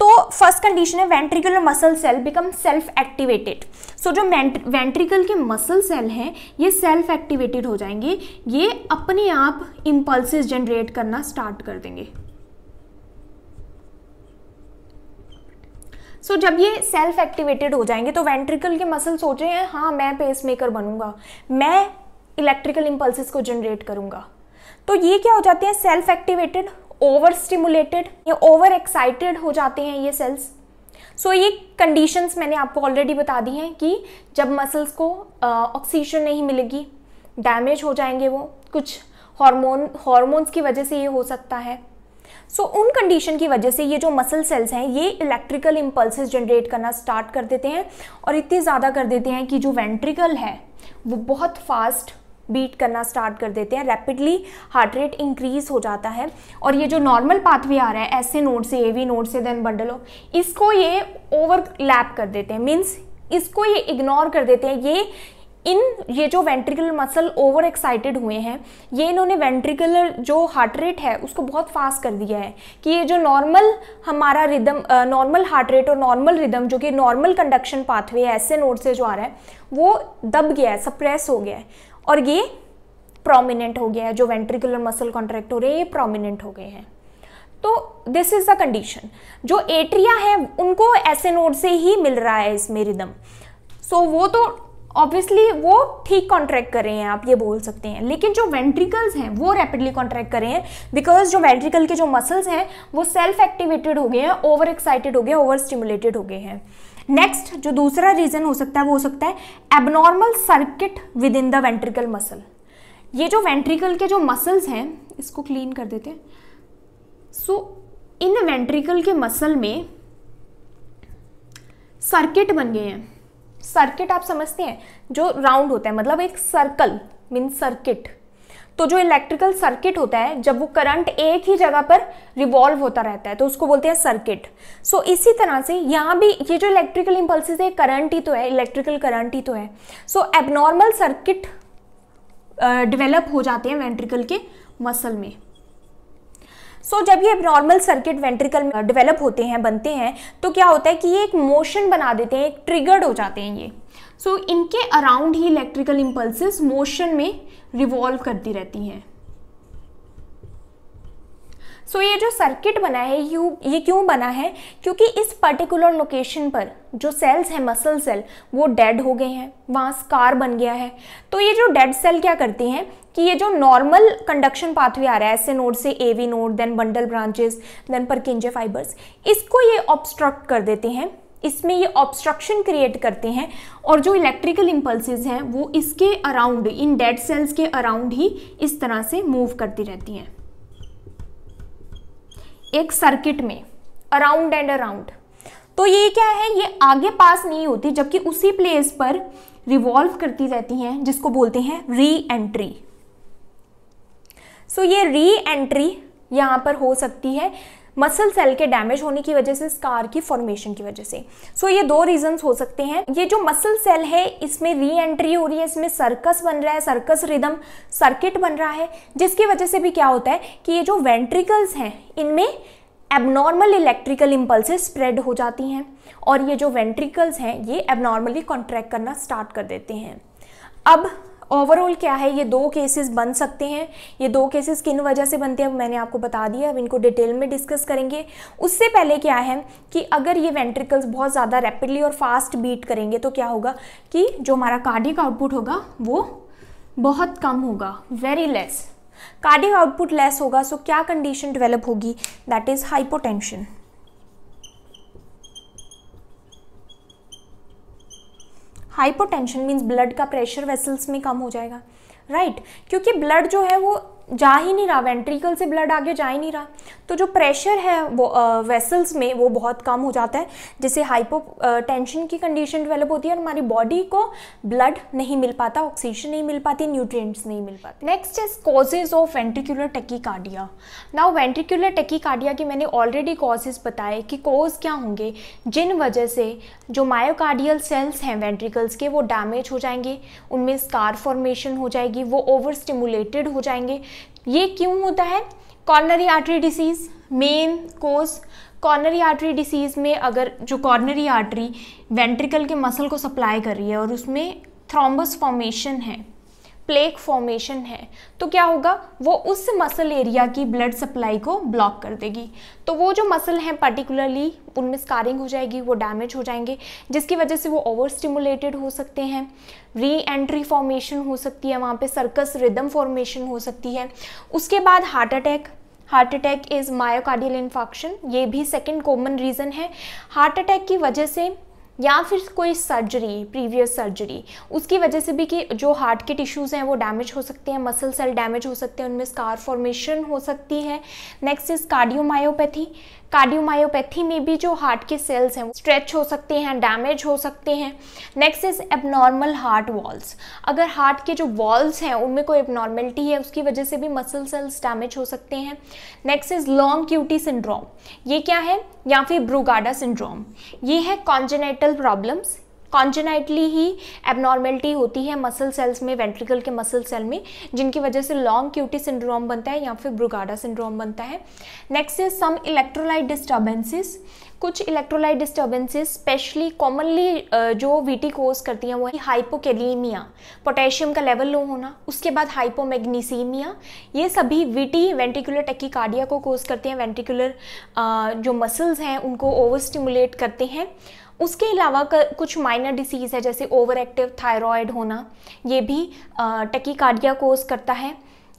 तो फर्स्ट कंडीशन है ventricular muscle cell become self activated so जो वेंट्रिकल के मसल सेल हैं ये सेल्फ एक्टिवेटेड हो जाएंगे ये अपने आप इम्पल्सिस जनरेट करना स्टार्ट कर देंगे सो so, जब ये सेल्फ एक्टिवेटेड हो जाएंगे तो वेंट्रिकल के मसल सोच रहे हैं हाँ मैं पेसमेकर बनूंगा मैं इलेक्ट्रिकल इम्पल्सिस को जनरेट करूंगा तो ये क्या हो जाते हैं सेल्फ एक्टिवेटेड ओवर स्टिमुलेटेड या ओवर एक्साइटेड हो जाते हैं ये सेल्स सो so, ये कंडीशंस मैंने आपको ऑलरेडी बता दी हैं कि जब मसल्स को ऑक्सीजन नहीं मिलेगी डैमेज हो जाएंगे वो कुछ हार्मोन हार्मोन्स की वजह से ये हो सकता है सो so, उन कंडीशन की वजह से ये जो मसल सेल्स हैं ये इलेक्ट्रिकल इम्पल्स जनरेट करना स्टार्ट कर देते हैं और इतने ज़्यादा कर देते हैं कि जो वेंट्रिकल है वो बहुत फास्ट बीट करना स्टार्ट कर देते हैं रैपिडली हार्ट रेट इंक्रीज हो जाता है और ये जो नॉर्मल पाथवे आ रहा है ऐसे नोट से ए वी नोट से देन बंडल ऑफ इसको ये ओवरलैप कर देते हैं मीन्स इसको ये इग्नोर कर देते हैं ये इन ये जो वेंट्रिकुलर मसल ओवर एक्साइटेड हुए हैं ये इन्होंने वेंट्रिकुलर जो हार्ट रेट है उसको बहुत फास्ट कर दिया है कि ये जो नॉर्मल हमारा रिदम नॉर्मल हार्ट रेट और नॉर्मल रिदम जो कि नॉर्मल कंडक्शन पाथवे है ऐसे नोड से जो आ रहा है वो दब गया है सप्रेस हो गया है और ये प्रोमिनेंट हो गया है जो वेंट्रिकुलर मसल कॉन्ट्रैक्ट हो रहे हैं ये प्रोमिनेंट हो गए हैं तो दिस इज द कंडीशन जो एट्रिया है उनको ऐसे नोड से ही मिल रहा है इसमें रिदम सो वो तो ऑब्वियसली वो ठीक कॉन्ट्रैक्ट कर रहे हैं आप ये बोल सकते हैं लेकिन जो वेंट्रिकल्स हैं वो रैपिडली कॉन्ट्रैक्ट कर रहे हैं बिकॉज जो वेंट्रिकल के जो मसल्स हैं वो सेल्फ एक्टिवेटेड हो गए हैं ओवर एक्साइटेड हो गए ओवर स्टिमुलेटेड हो गए हैं नेक्स्ट जो दूसरा रीज़न हो सकता है वो हो सकता है abnormal circuit within the ventricle muscle ये जो वेंट्रिकल के जो मसल्स हैं इसको क्लीन कर देते हैं सो so, इन वेंट्रिकल के मसल में सर्किट बन गए हैं सर्किट आप समझते हैं जो राउंड होता है मतलब एक सर्कल मीन सर्किट तो जो इलेक्ट्रिकल सर्किट होता है जब वो करंट एक ही जगह पर रिवॉल्व होता रहता है तो उसको बोलते हैं सर्किट सो so, इसी तरह से यहाँ भी ये जो इलेक्ट्रिकल इम्पल्सिस है करंट ही तो है इलेक्ट्रिकल करंट ही तो है सो एबनॉर्मल सर्किट डिवेलप हो जाते हैं वेंट्रिकल के मसल में सो so, जब ये नॉर्मल सर्किट वेंट्रिकल में डेवलप होते हैं बनते हैं तो क्या होता है कि ये एक मोशन बना देते हैं एक ट्रिगर्ड हो जाते हैं ये सो so, इनके अराउंड ही इलेक्ट्रिकल इम्पल्स मोशन में रिवॉल्व करती रहती हैं सो so, ये जो सर्किट बना है यू ये क्यों बना है क्योंकि इस पर्टिकुलर लोकेशन पर जो सेल्स हैं मसल सेल वो डेड हो गए हैं वहाँ स्कार बन गया है तो ये जो डेड सेल क्या करती हैं कि ये जो नॉर्मल कंडक्शन पाथवे आ रहा है ऐसे नोड से A V node then bundle branches then Purkinje fibres इसको ये ऑब्स्ट्रक्ट कर देते हैं इसमें ये ऑब्स्ट्रक्शन क्रिएट करते हैं और जो इलेक्ट्रिकल इम्पल्सेस हैं वो इसके अराउंड इन डेड सेल्स के अराउंड ही इस तरह से मूव करती रहती हैं एक सर्किट में अराउंड एंड अराउंड तो ये क्या है ये आगे पास नहीं होती जबकि उसी प्लेस पर रिवॉल्व करती रहती हैं जिसको बोलते हैं री एंट्री सो ये री एंट्री यहां पर हो सकती है मसल सेल के डैमेज होने की वजह से स्कार की फॉर्मेशन की वजह से सो so, ये दो रीजंस हो सकते हैं ये जो मसल सेल है इसमें री एंट्री हो रही है इसमें सर्कस बन रहा है सर्कस रिदम सर्किट बन रहा है जिसकी वजह से भी क्या होता है कि ये जो वेंट्रिकल्स हैं इनमें एबनॉर्मल इलेक्ट्रिकल इम्पल्सेस स्प्रेड हो जाती हैं और ये जो वेंट्रिकल्स हैं ये एबनॉर्मली कॉन्ट्रैक्ट करना स्टार्ट कर देते हैं अब ओवरऑल क्या है ये दो केसेस बन सकते हैं ये दो केसेस किन वजह से बनते हैं मैंने आपको बता दिया अब इनको डिटेल में डिस्कस करेंगे उससे पहले क्या है कि अगर ये वेंट्रिकल्स बहुत ज़्यादा रैपिडली और फास्ट बीट करेंगे तो क्या होगा कि जो हमारा कार्डिक आउटपुट होगा वो बहुत कम होगा very less cardiac output less होगा सो क्या कंडीशन डेवलप होगी that is hypotension hypotension means blood का प्रेशर वेसल्स में कम हो जाएगा राइट right? क्योंकि ब्लड जो है वो जा ही नहीं रहा वेंट्रिकल से ब्लड आगे जा ही नहीं रहा तो जो प्रेशर है वो वेसल्स में वो बहुत कम हो जाता है जिससे हाइपो टेंशन की कंडीशन डेवलप होती है और हमारी बॉडी को ब्लड नहीं मिल पाता ऑक्सीजन नहीं मिल पाती न्यूट्रिएंट्स नहीं मिल पाते next is causes of ventricular tachycardia now ventricular tachycardia के मैंने ऑलरेडी कॉजेज बताए कि कॉज क्या होंगे जिन वजह से जो मायोकार्डियल सेल्स हैं वेंट्रिकल्स के वो डैमेज हो जाएंगे उनमें स्कार फॉर्मेशन हो जाएगी वो ओवर स्टिमुलेटेड हो जाएंगे ये क्यों होता है coronary artery disease main cause coronary artery disease में अगर जो कॉर्नरी आर्टरी वेंट्रिकल के मसल को सप्लाई कर रही है और उसमें थ्रोम्बस फॉर्मेशन है प्लेक फॉर्मेशन है तो क्या होगा वो उस मसल एरिया की ब्लड सप्लाई को ब्लॉक कर देगी तो वो जो मसल हैं पर्टिकुलरली उनमें स्कारिंग हो जाएगी वो डैमेज हो जाएंगे जिसकी वजह से वो ओवर स्टिमुलेटेड हो सकते हैं री एंट्री फॉर्मेशन हो सकती है वहाँ पे सर्कस रिदम फॉर्मेशन हो सकती है उसके बाद heart attack heart attack is myocardial infarction ये भी सेकेंड कॉमन रीज़न है हार्ट अटैक की वजह से या फिर कोई सर्जरी प्रीवियस सर्जरी उसकी वजह से भी कि जो हार्ट के टिश्यूज़ हैं वो डैमेज हो सकते हैं मसल सेल डैमेज हो सकते हैं उनमें स्कार फॉर्मेशन हो सकती है नेक्स्ट इज़ कार्डियोमायोपैथी कार्डियोमायोपैथी में भी जो हार्ट के सेल्स हैं स्ट्रेच हो सकते हैं डैमेज हो सकते हैं next is abnormal heart walls अगर हार्ट के जो वॉल्स हैं उनमें कोई एबनॉर्मेलिटी है उसकी वजह से भी मसल सेल्स डैमेज हो सकते हैं next is long QT syndrome ये क्या है या फिर ब्रूगाडा सिंड्रोम ये है कॉन्जेनेटल प्रॉब्लम्स कॉन्जेनाइटली ही एबनॉर्मेलिटी होती है मसल सेल्स में वेंट्रिकल के मसल सेल में जिनकी वजह से लॉन्ग क्यूटी सिंड्रोम बनता है या फिर ब्रुगाडा सिंड्रोम बनता है next is some electrolyte disturbances कुछ इलेक्ट्रोलाइट डिस्टर्बेंसेस स्पेशली कॉमनली जो वीटी कोर्स करती हैं वो है हाइपोकेलीमिया पोटेशियम का लेवल लो होना उसके बाद हाइपोमैग्नीसीमिया ये सभी वीटी वेंटिकुलर टेकिकार्डिया को कोर्स करते हैं वेंटिकुलर जो मसल्स हैं उनको ओवर स्टिमुलेट करते हैं उसके अलावा कुछ माइनर डिसीज़ है जैसे ओवर एक्टिव थायरॉयड होना ये भी कार्डिया कोस करता है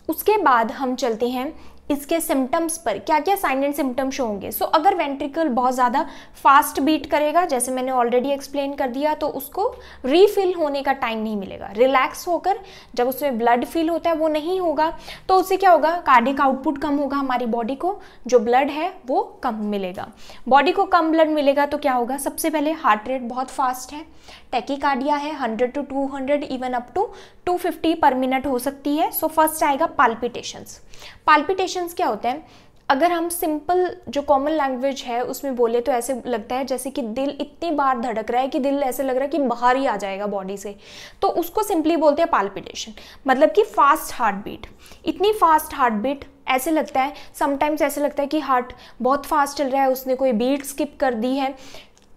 उसके बाद हम चलते हैं इसके सिम्टम्स पर क्या क्या साइन एंड सिम्टम्स होंगे सो so, अगर वेंट्रिकल बहुत ज़्यादा फास्ट बीट करेगा जैसे मैंने ऑलरेडी एक्सप्लेन कर दिया तो उसको रीफिल होने का टाइम नहीं मिलेगा रिलैक्स होकर जब उसमें ब्लड फील होता है वो नहीं होगा तो उससे क्या होगा कार्डिक आउटपुट कम होगा हमारी बॉडी को जो ब्लड है वो कम मिलेगा बॉडी को कम ब्लड मिलेगा तो क्या होगा सबसे पहले हार्ट रेट बहुत फास्ट है कार्डिया है 100 to 200 even up to 250 per minute हो सकती है सो so, फर्स्ट आएगा पाल्पिटेशंस पाल्पिटेशंस क्या होते हैं अगर हम सिंपल जो कॉमन लैंग्वेज है उसमें बोले तो ऐसे लगता है जैसे कि दिल इतनी बार धड़क रहा है कि दिल ऐसे लग रहा है कि बाहर ही आ जाएगा बॉडी से तो उसको सिंपली बोलते हैं पाल्पिटेशन मतलब कि फास्ट हार्ट बीट इतनी फास्ट हार्ट बीट ऐसे लगता है समटाइम्स ऐसे लगता है कि हार्ट बहुत फास्ट चल रहा है उसने कोई बीट स्किप कर दी है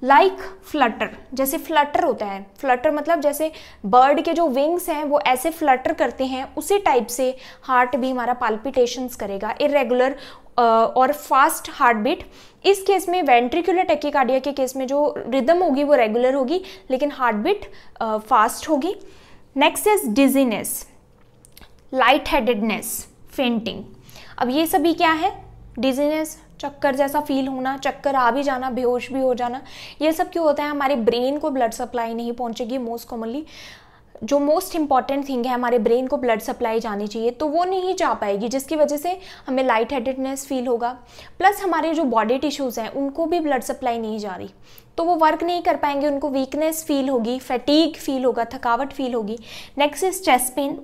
लाइक like फ्लटर जैसे फ्लटर होता है फ्लटर मतलब जैसे बर्ड के जो विंग्स हैं वो ऐसे फ्लटर करते हैं उसी टाइप से हार्ट भी हमारा पाल्पिटेशंस करेगा इरेगुलर और फास्ट हार्ट बीट इस केस में वेंट्रिकुलर टेकिकार्डिया के केस में जो रिदम होगी वो रेगुलर होगी लेकिन हार्ट बीट फास्ट होगी next is dizziness light headedness fainting अब ये सभी क्या है डिजीनेस चक्कर जैसा फील होना चक्कर आ भी जाना बेहोश भी हो जाना ये सब क्यों होता है हमारे ब्रेन को ब्लड सप्लाई नहीं पहुँचेगी मोस्ट कॉमनली जो मोस्ट इंपॉर्टेंट थिंग है हमारे ब्रेन को ब्लड सप्लाई जानी चाहिए तो वो नहीं जा पाएगी जिसकी वजह से हमें लाइट हेडेडनेस फील होगा प्लस हमारे जो बॉडी टिश्यूज़ हैं उनको भी ब्लड सप्लाई नहीं जा रही तो वो वर्क नहीं कर पाएंगे उनको वीकनेस फील होगी फैटीक फील होगा थकावट फील होगी next is chest pain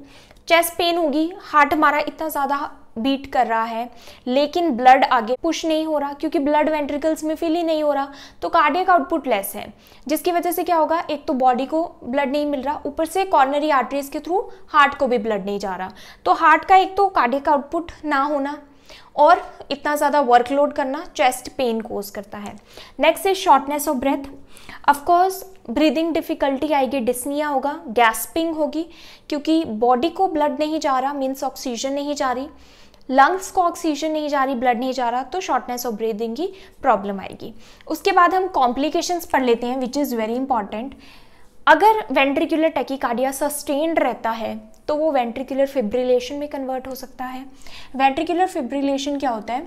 chest pain होगी हार्ट हमारा इतना ज़्यादा बीट कर रहा है लेकिन ब्लड आगे पुश नहीं हो रहा क्योंकि ब्लड वेंट्रिकल्स में फिल ही नहीं हो रहा तो कार्डियक आउटपुट लेस है जिसकी वजह से क्या होगा एक तो बॉडी को ब्लड नहीं मिल रहा ऊपर से कॉर्नरी आर्टरीज के थ्रू हार्ट को भी ब्लड नहीं जा रहा तो हार्ट का एक तो कार्डियक आउटपुट ना होना और इतना ज़्यादा वर्कलोड करना चेस्ट पेन कोज करता है next is shortness of breath of course breathing difficulty आएगी डिस्निया होगा गैस्पिंग होगी क्योंकि बॉडी को ब्लड नहीं जा रहा मीन्स ऑक्सीजन नहीं जा रही लंग्स को ऑक्सीजन नहीं जा रही ब्लड नहीं जा रहा तो शॉर्टनेस ऑफ ब्रीदिंग की प्रॉब्लम आएगी उसके बाद हम कॉम्प्लिकेशंस पढ़ लेते हैं विच इज़ वेरी इंपॉर्टेंट अगर वेंट्रिकुलर टेकिकार्डिया सस्टेन्ड रहता है तो वो वेंट्रिकुलर फिब्रिलेशन में कन्वर्ट हो सकता है वेंट्रिकुलर फिब्रिलेशन क्या होता है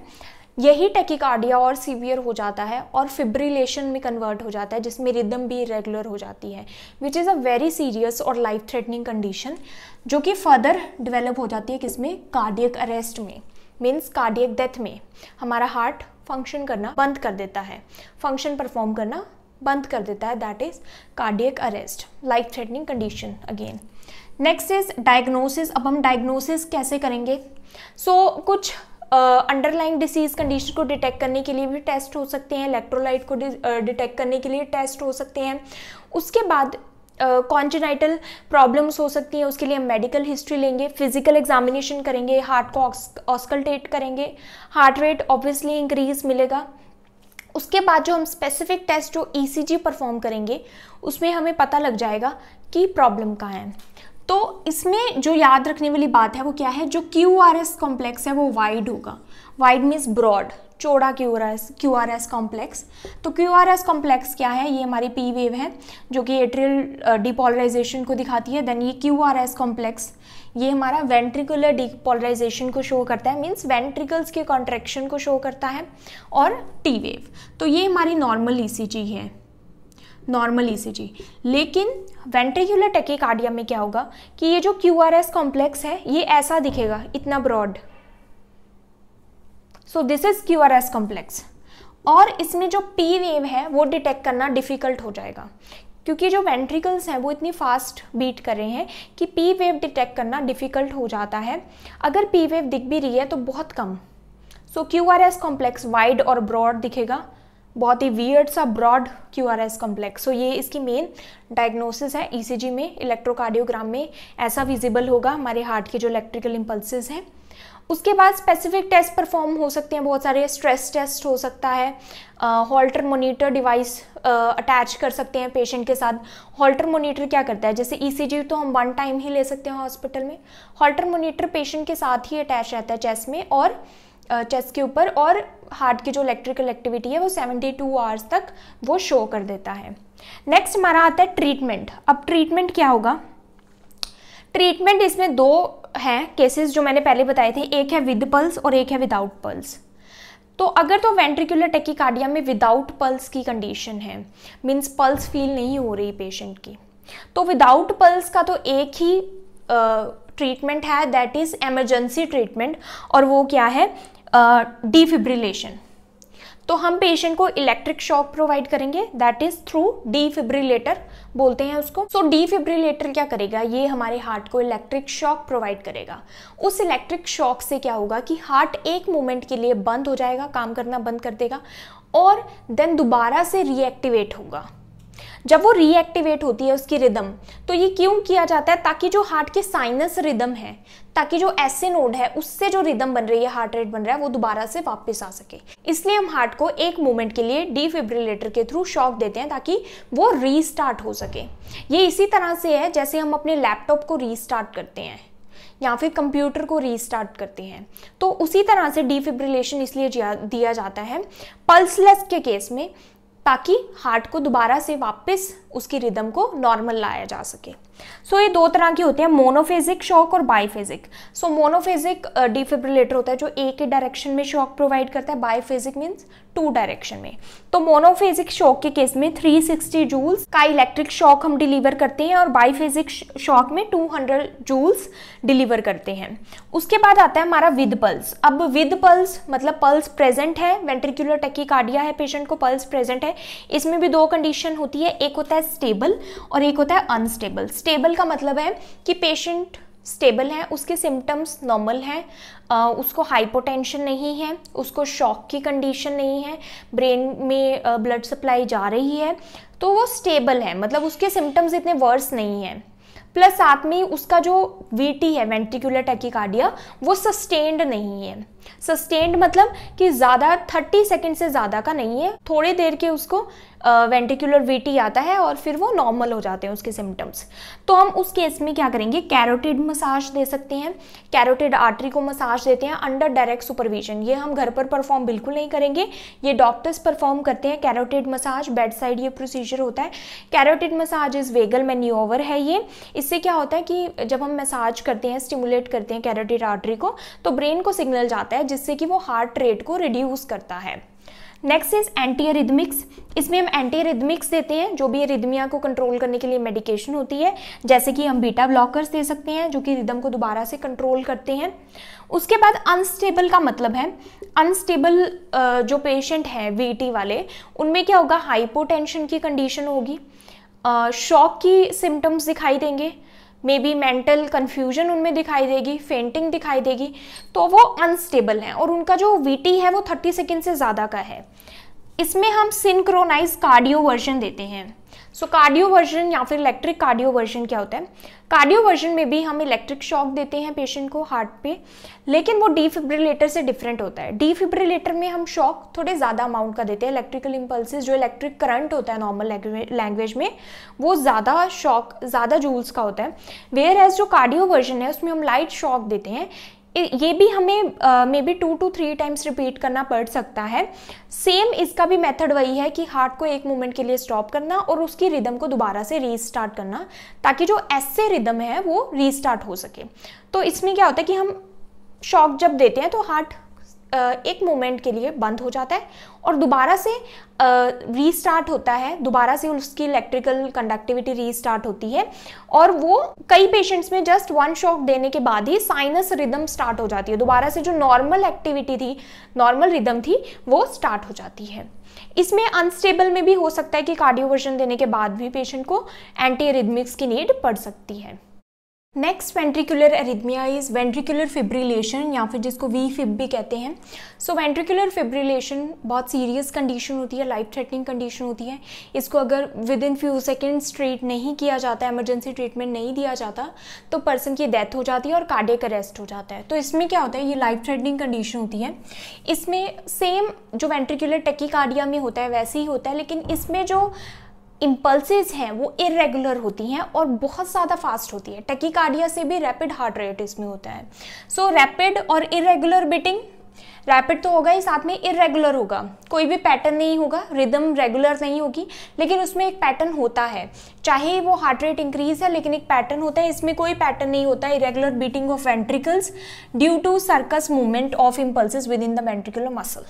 यही टेकिकार्डिया और सीवियर हो जाता है और फिब्रिलेशन में कन्वर्ट हो जाता है जिसमें रिदम भी रेगुलर हो जाती है which is a very serious और लाइफ थ्रेटनिंग कंडीशन जो कि फर्दर डिवेलप हो जाती है किसमें कार्डियक अरेस्ट में मीन्स कार्डियक डेथ में हमारा हार्ट फंक्शन करना बंद कर देता है फंक्शन परफॉर्म करना बंद कर देता है that is cardiac arrest life threatening condition again next is diagnosis अब हम डायग्नोसिस कैसे करेंगे सो so, कुछ अंडरलाइन डिसीज कंडीशन को डिटेक्ट करने के लिए भी टेस्ट हो सकते हैं इलेक्ट्रोलाइट को डिटेक्ट करने के लिए टेस्ट हो सकते हैं उसके बाद कॉन्जेनाइटल uh, प्रॉब्लम्स हो सकती हैं उसके लिए हम मेडिकल हिस्ट्री लेंगे फिजिकल एग्जामिनेशन करेंगे हार्ट को ऑस्कल्टेट करेंगे हार्ट रेट ऑब्वियसली इंक्रीज मिलेगा उसके बाद जो हम स्पेसिफिक टेस्ट जो ई e परफॉर्म करेंगे उसमें हमें पता लग जाएगा कि प्रॉब्लम कहाँ है तो इसमें जो याद रखने वाली बात है वो क्या है जो क्यू आर एस कॉम्प्लेक्स है वो वाइड होगा वाइड मीन्स ब्रॉड चौड़ा Q R S Q R S complex तो क्यू आर एस कॉम्प्लेक्स क्या है ये हमारी पी वेव है जो कि एट्रियल डिपोलराइजेशन को दिखाती है देन ये क्यू आर एस कॉम्प्लेक्स ये हमारा वेंट्रिकुलर डिपोलराइजेशन को शो करता है मीन्स वेंट्रिकल्स के कॉन्ट्रेक्शन को शो करता है और टी वेव तो ये हमारी नॉर्मल ई e है नॉर्मल ईसीजी लेकिन वेंट्रिकुलर टेकेकार्डिया में क्या होगा कि ये जो क्यू आर एस कॉम्प्लेक्स है ये ऐसा दिखेगा इतना broad so this is Q R S complex और इसमें जो पी वेव है वो डिटेक्ट करना डिफिकल्ट हो जाएगा क्योंकि जो वेंट्रिकल्स हैं वो इतनी फास्ट बीट कर रहे हैं कि पी वेव डिटेक्ट करना डिफ़िकल्ट हो जाता है अगर पी वेव दिख भी रही है तो बहुत कम so Q R S complex wide और ब्रॉड दिखेगा बहुत ही वियर्ड सा broad Q R S complex so ये इसकी मेन डायग्नोसिस है ई सी जी में इलेक्ट्रोकार्डियोग्राम में ऐसा विजिबल होगा हमारे हार्ट के जो इलेक्ट्रिकल इम्पल्सिस हैं उसके बाद स्पेसिफिक टेस्ट परफॉर्म हो सकते हैं बहुत सारे स्ट्रेस टेस्ट हो सकता है हॉल्टर मोनीटर डिवाइस अटैच कर सकते हैं पेशेंट के साथ हॉल्टर मोनीटर क्या करता है जैसे ई सी जी तो हम वन टाइम ही ले सकते हैं हॉस्पिटल में हॉल्टर मोनीटर पेशेंट के साथ ही अटैच रहता है चेस्ट में और uh, चेस्ट के ऊपर और हार्ट की जो इलेक्ट्रिकल एक्टिविटी है वो 72 टू आवर्स तक वो शो कर देता है नेक्स्ट हमारा आता है ट्रीटमेंट अब ट्रीटमेंट क्या होगा ट्रीटमेंट इसमें दो हैं केसेस जो मैंने पहले बताए थे एक है विद पल्स और एक है विदाउट पल्स तो अगर तो वेंट्रिकुलर टेकिकार्डिया में विदाउट पल्स की कंडीशन है मीन्स पल्स फील नहीं हो रही पेशेंट की तो विदाउट पल्स का तो एक ही ट्रीटमेंट है दैट इज़ एमरजेंसी ट्रीटमेंट और वो क्या है डिफिब्रिलेशन तो हम पेशेंट को इलेक्ट्रिक शॉक प्रोवाइड करेंगे दैट इज थ्रू डीफिब्रिलेटर बोलते हैं उसको सो so, डीफिब्रिलेटर क्या करेगा ये हमारे हार्ट को इलेक्ट्रिक शॉक प्रोवाइड करेगा उस इलेक्ट्रिक शॉक से क्या होगा कि हार्ट एक मोमेंट के लिए बंद हो जाएगा काम करना बंद कर देगा और देन दोबारा से रिएक्टिवेट होगा जब वो रीएक्टिवेट होती है उसकी रिदम तो ये क्यों किया जाता है ताकि जो हार्ट की साइनस रिदम है ताकि जो ऐसे नोड है उससे जो रिदम बन रही है हार्ट रेट बन रहा है वो दोबारा से वापस आ सके इसलिए हम हार्ट को एक मोमेंट के लिए डिफिब्रिलेटर के थ्रू शॉक देते हैं ताकि वो रीस्टार्ट हो सके ये इसी तरह से है जैसे हम अपने लैपटॉप को रीस्टार्ट करते हैं या फिर कंप्यूटर को रीस्टार्ट करते हैं तो उसी तरह से डिफिब्रिलेशन इसलिए दिया जाता है पल्सलेस के केस में ताकि हार्ट को दोबारा से वापस उसकी रिदम को नॉर्मल लाया जा सके सो so, ये दो तरह के होते हैं मोनोफेजिक शॉक और बायोफेजिक सो मोनोफेजिक डिफिब्रिलेटर होता है जो एक ही डायरेक्शन में शॉक प्रोवाइड करता है बायोफेजिक मीन्स टू डायरेक्शन में तो मोनोफेजिक शॉक के केस में 360 सिक्सटी जूल्स का इलेक्ट्रिक शॉक हम डिलीवर करते हैं और बायोफेजिक शॉक में 200 हंड्रेड जूल्स डिलीवर करते हैं उसके बाद आता है हमारा विद पल्स अब विद पल्स मतलब पल्स प्रेजेंट है वेंट्रिकुलर टेकिकार्डिया है पेशेंट को पल्स प्रेजेंट है इसमें भी दो कंडीशन होती है एक होता है स्टेबल और एक होता है अनस्टेबल स्टेबल का मतलब है कि पेशेंट स्टेबल है उसके सिम्टम्स नॉर्मल हैं उसको हाइपोटेंशन नहीं है उसको शॉक की कंडीशन नहीं है ब्रेन में ब्लड सप्लाई जा रही है तो वो स्टेबल है मतलब उसके सिम्टम्स इतने वर्स नहीं हैं प्लस साथ में उसका जो वीटी है वेंटिकुलर टैकिकार्डिया वो सस्टेन्ड नहीं है सस्टेंड मतलब कि ज़्यादा थर्टी सेकेंड से ज़्यादा का नहीं है थोड़ी देर के उसको वेंटिकुलर वीटी आता है और फिर वो नॉर्मल हो जाते हैं उसके सिम्टम्स तो हम उस केस में क्या करेंगे कैरोटिड मसाज दे सकते हैं कैरोटिड आर्टरी को मसाज देते हैं अंडर डायरेक्ट सुपरविजन ये हम घर पर परफॉर्म बिल्कुल नहीं करेंगे ये डॉक्टर्स परफॉर्म करते हैं कैरोटिड मसाज बेड साइड ये प्रोसीजर होता है carotid massage is vagal manoeuvre है ये इससे क्या होता है कि जब हम मसाज करते हैं स्टिमुलेट करते हैं कैरोटिड आर्टरी को तो ब्रेन को सिग्नल जाता है है जिससे कि वो हार्ट रेट को रिड्यूस करता है नेक्स्ट इज एंटी रिदमिक्स इसमें हम एंटी रिदमिक्स देते हैं जो भी रिदमिया को कंट्रोल करने के लिए मेडिकेशन होती है जैसे कि हम बीटा ब्लॉकर्स दे सकते हैं जो कि रिदम को दोबारा से कंट्रोल करते हैं उसके बाद अनस्टेबल का मतलब है अनस्टेबल जो पेशेंट है वी वाले उनमें क्या होगा हाइपोटेंशन की कंडीशन होगी शॉक की सिम्टम्स दिखाई देंगे मे बी मेंटल कन्फ्यूजन उनमें दिखाई देगी फेंटिंग दिखाई देगी तो वो अनस्टेबल हैं और उनका जो वीटी है वो थर्टी सेकेंड से ज़्यादा का है इसमें हम सिंक्रोनाइज कार्डियो वर्जन देते हैं सो कार्डियो वर्जन या फिर इलेक्ट्रिक कार्डियो वर्जन क्या होता है कार्डियो वर्जन में भी हम इलेक्ट्रिक शॉक देते हैं पेशेंट को हार्ट पे लेकिन वो डिफिब्रिलेटर से डिफरेंट होता है डिफिब्रिलेटर में हम शॉक थोड़े ज़्यादा अमाउंट का देते हैं इलेक्ट्रिकल इम्पल्सिस जो इलेक्ट्रिक करंट होता है नॉर्मल लैंग्वेज में वो ज़्यादा शॉक ज़्यादा जूल्स का होता है वेयर एज जो कार्डियो वर्जन है उसमें हम लाइट शॉक देते हैं ये भी हमें maybe two to three times repeat करना पड़ सकता है सेम इसका भी मेथड वही है कि हार्ट को एक मोमेंट के लिए स्टॉप करना और उसकी रिदम को दोबारा से रीस्टार्ट करना ताकि जो एस से रिदम है वो रीस्टार्ट हो सके तो इसमें क्या होता है कि हम शॉक जब देते हैं तो हार्ट एक मोमेंट के लिए बंद हो जाता है और दोबारा से रीस्टार्ट होता है दोबारा से उसकी इलेक्ट्रिकल कंडक्टिविटी रीस्टार्ट होती है और वो कई पेशेंट्स में जस्ट वन शॉक देने के बाद ही साइनस रिदम स्टार्ट हो जाती है दोबारा से जो नॉर्मल एक्टिविटी थी नॉर्मल रिदम थी वो स्टार्ट हो जाती है इसमें अनस्टेबल में भी हो सकता है कि कार्डियोवर्जन देने के बाद भी पेशेंट को एंटी रिदमिक्स की नीड पड़ सकती है next ventricular arrhythmia is ventricular fibrillation या फिर जिसको वी फिब भी कहते हैं सो वेंट्रिकुलर फिब्रिलेशन बहुत सीरियस कंडीशन होती है लाइफ थ्रेटनिंग कंडीशन होती है इसको अगर within few seconds treat नहीं किया जाता एमरजेंसी ट्रीटमेंट नहीं दिया जाता तो पर्सन की डेथ हो जाती है और कार्डियक अरेस्ट हो जाता है तो इसमें क्या होता है ये लाइफ थ्रेटनिंग कंडीशन होती है इसमें सेम जो वेंट्रिकुलर कार्डिया में होता है वैसे ही होता है लेकिन इसमें जो इम्पल्सिस हैं वो इरेगुलर होती हैं और बहुत ज़्यादा फास्ट होती है टेकिकार्डिया से भी रैपिड हार्ट रेट इसमें होता है सो so, रैपिड और इरेगुलर बीटिंग रैपिड तो होगा ही साथ में इरेगुलर होगा कोई भी पैटर्न नहीं होगा रिदम रेगुलर नहीं होगी लेकिन उसमें एक पैटर्न होता है चाहे वो हार्ट रेट इंक्रीज है लेकिन एक पैटर्न होता है इसमें कोई पैटर्न नहीं होता है irregular beating of ventricles due to circus movement of impulse within the ventricular muscle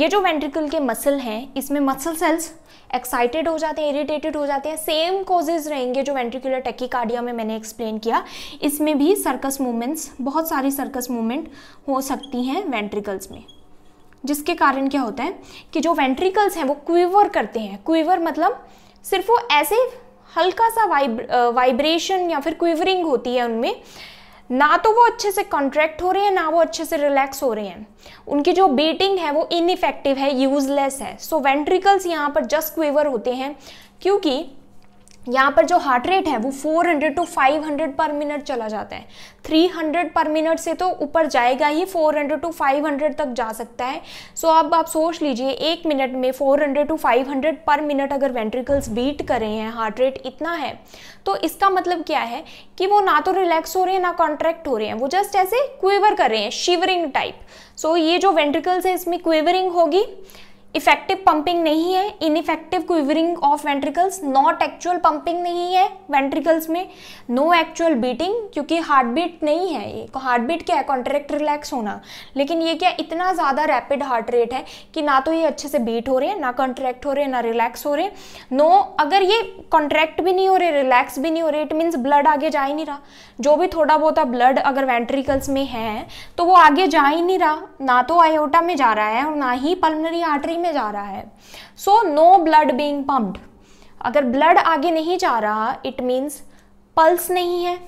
ये जो वेंट्रिकल के मसल हैं इसमें मसल सेल्स एक्साइटेड हो जाते हैं इरिटेटेड हो जाते हैं सेम कॉजेज रहेंगे जो वेंट्रिकुलर टेकिकार्डिया में मैंने एक्सप्लेन किया इसमें भी सर्कस मूवमेंट्स बहुत सारी सर्कस मूवमेंट हो सकती हैं वेंट्रिकल्स में जिसके कारण क्या होता है कि जो वेंट्रिकल्स हैं वो क्विवर करते हैं क्विवर मतलब सिर्फ वो ऐसे हल्का सा वाइब्रेशन या फिर क्विवरिंग होती है उनमें ना तो वो अच्छे से कॉन्ट्रैक्ट हो रहे हैं ना वो अच्छे से रिलैक्स हो रहे हैं उनकी जो बीटिंग है वो इनइफेक्टिव है यूजलेस है सो वेंट्रिकल्स यहाँ पर जस्ट क्विवर होते हैं क्योंकि यहाँ पर जो हार्ट रेट है वो 400 टू 500 पर मिनट चला जाता है 300 पर मिनट से तो ऊपर जाएगा ही 400 टू 500 तक जा सकता है सो so अब आप सोच लीजिए एक मिनट में 400 टू 500 पर मिनट अगर वेंट्रिकल्स बीट कर रहे हैं हार्ट रेट इतना है तो इसका मतलब क्या है कि वो ना तो रिलैक्स हो रहे हैं ना कॉन्ट्रैक्ट हो रहे हैं वो जस्ट ऐसे क्वेवर कर रहे हैं शिवरिंग टाइप सो so ये जो वेंट्रिकल्स है इसमें क्वेवरिंग होगी इफेक्टिव पंपिंग नहीं है ineffective quivering of ventricles not actual pumping नहीं है वेंट्रिकल्स में नो एक्चुअल बीटिंग क्योंकि हार्ट बीट नहीं है ये हार्ट बीट क्या है कॉन्ट्रैक्ट रिलैक्स होना लेकिन ये क्या इतना ज़्यादा रैपिड हार्ट रेट है कि ना तो ये अच्छे से बीट हो रहे हैं ना कॉन्ट्रैक्ट हो रहे हैं ना रिलैक्स हो रहे नो no, अगर ये कॉन्ट्रैक्ट भी नहीं हो रहे रिलैक्स भी नहीं हो रहे इट मीन्स ब्लड आगे जा ही नहीं रहा जो भी थोड़ा बहुत ब्लड अगर वेंट्रिकल्स में है तो वो आगे जा ही नहीं रहा ना तो आयोटा में जा रहा है और ना ही पल्मनरी आर्टरी में जा रहा है so no blood being pumped अगर ब्लड आगे नहीं जा रहा इट मीन्स पल्स नहीं है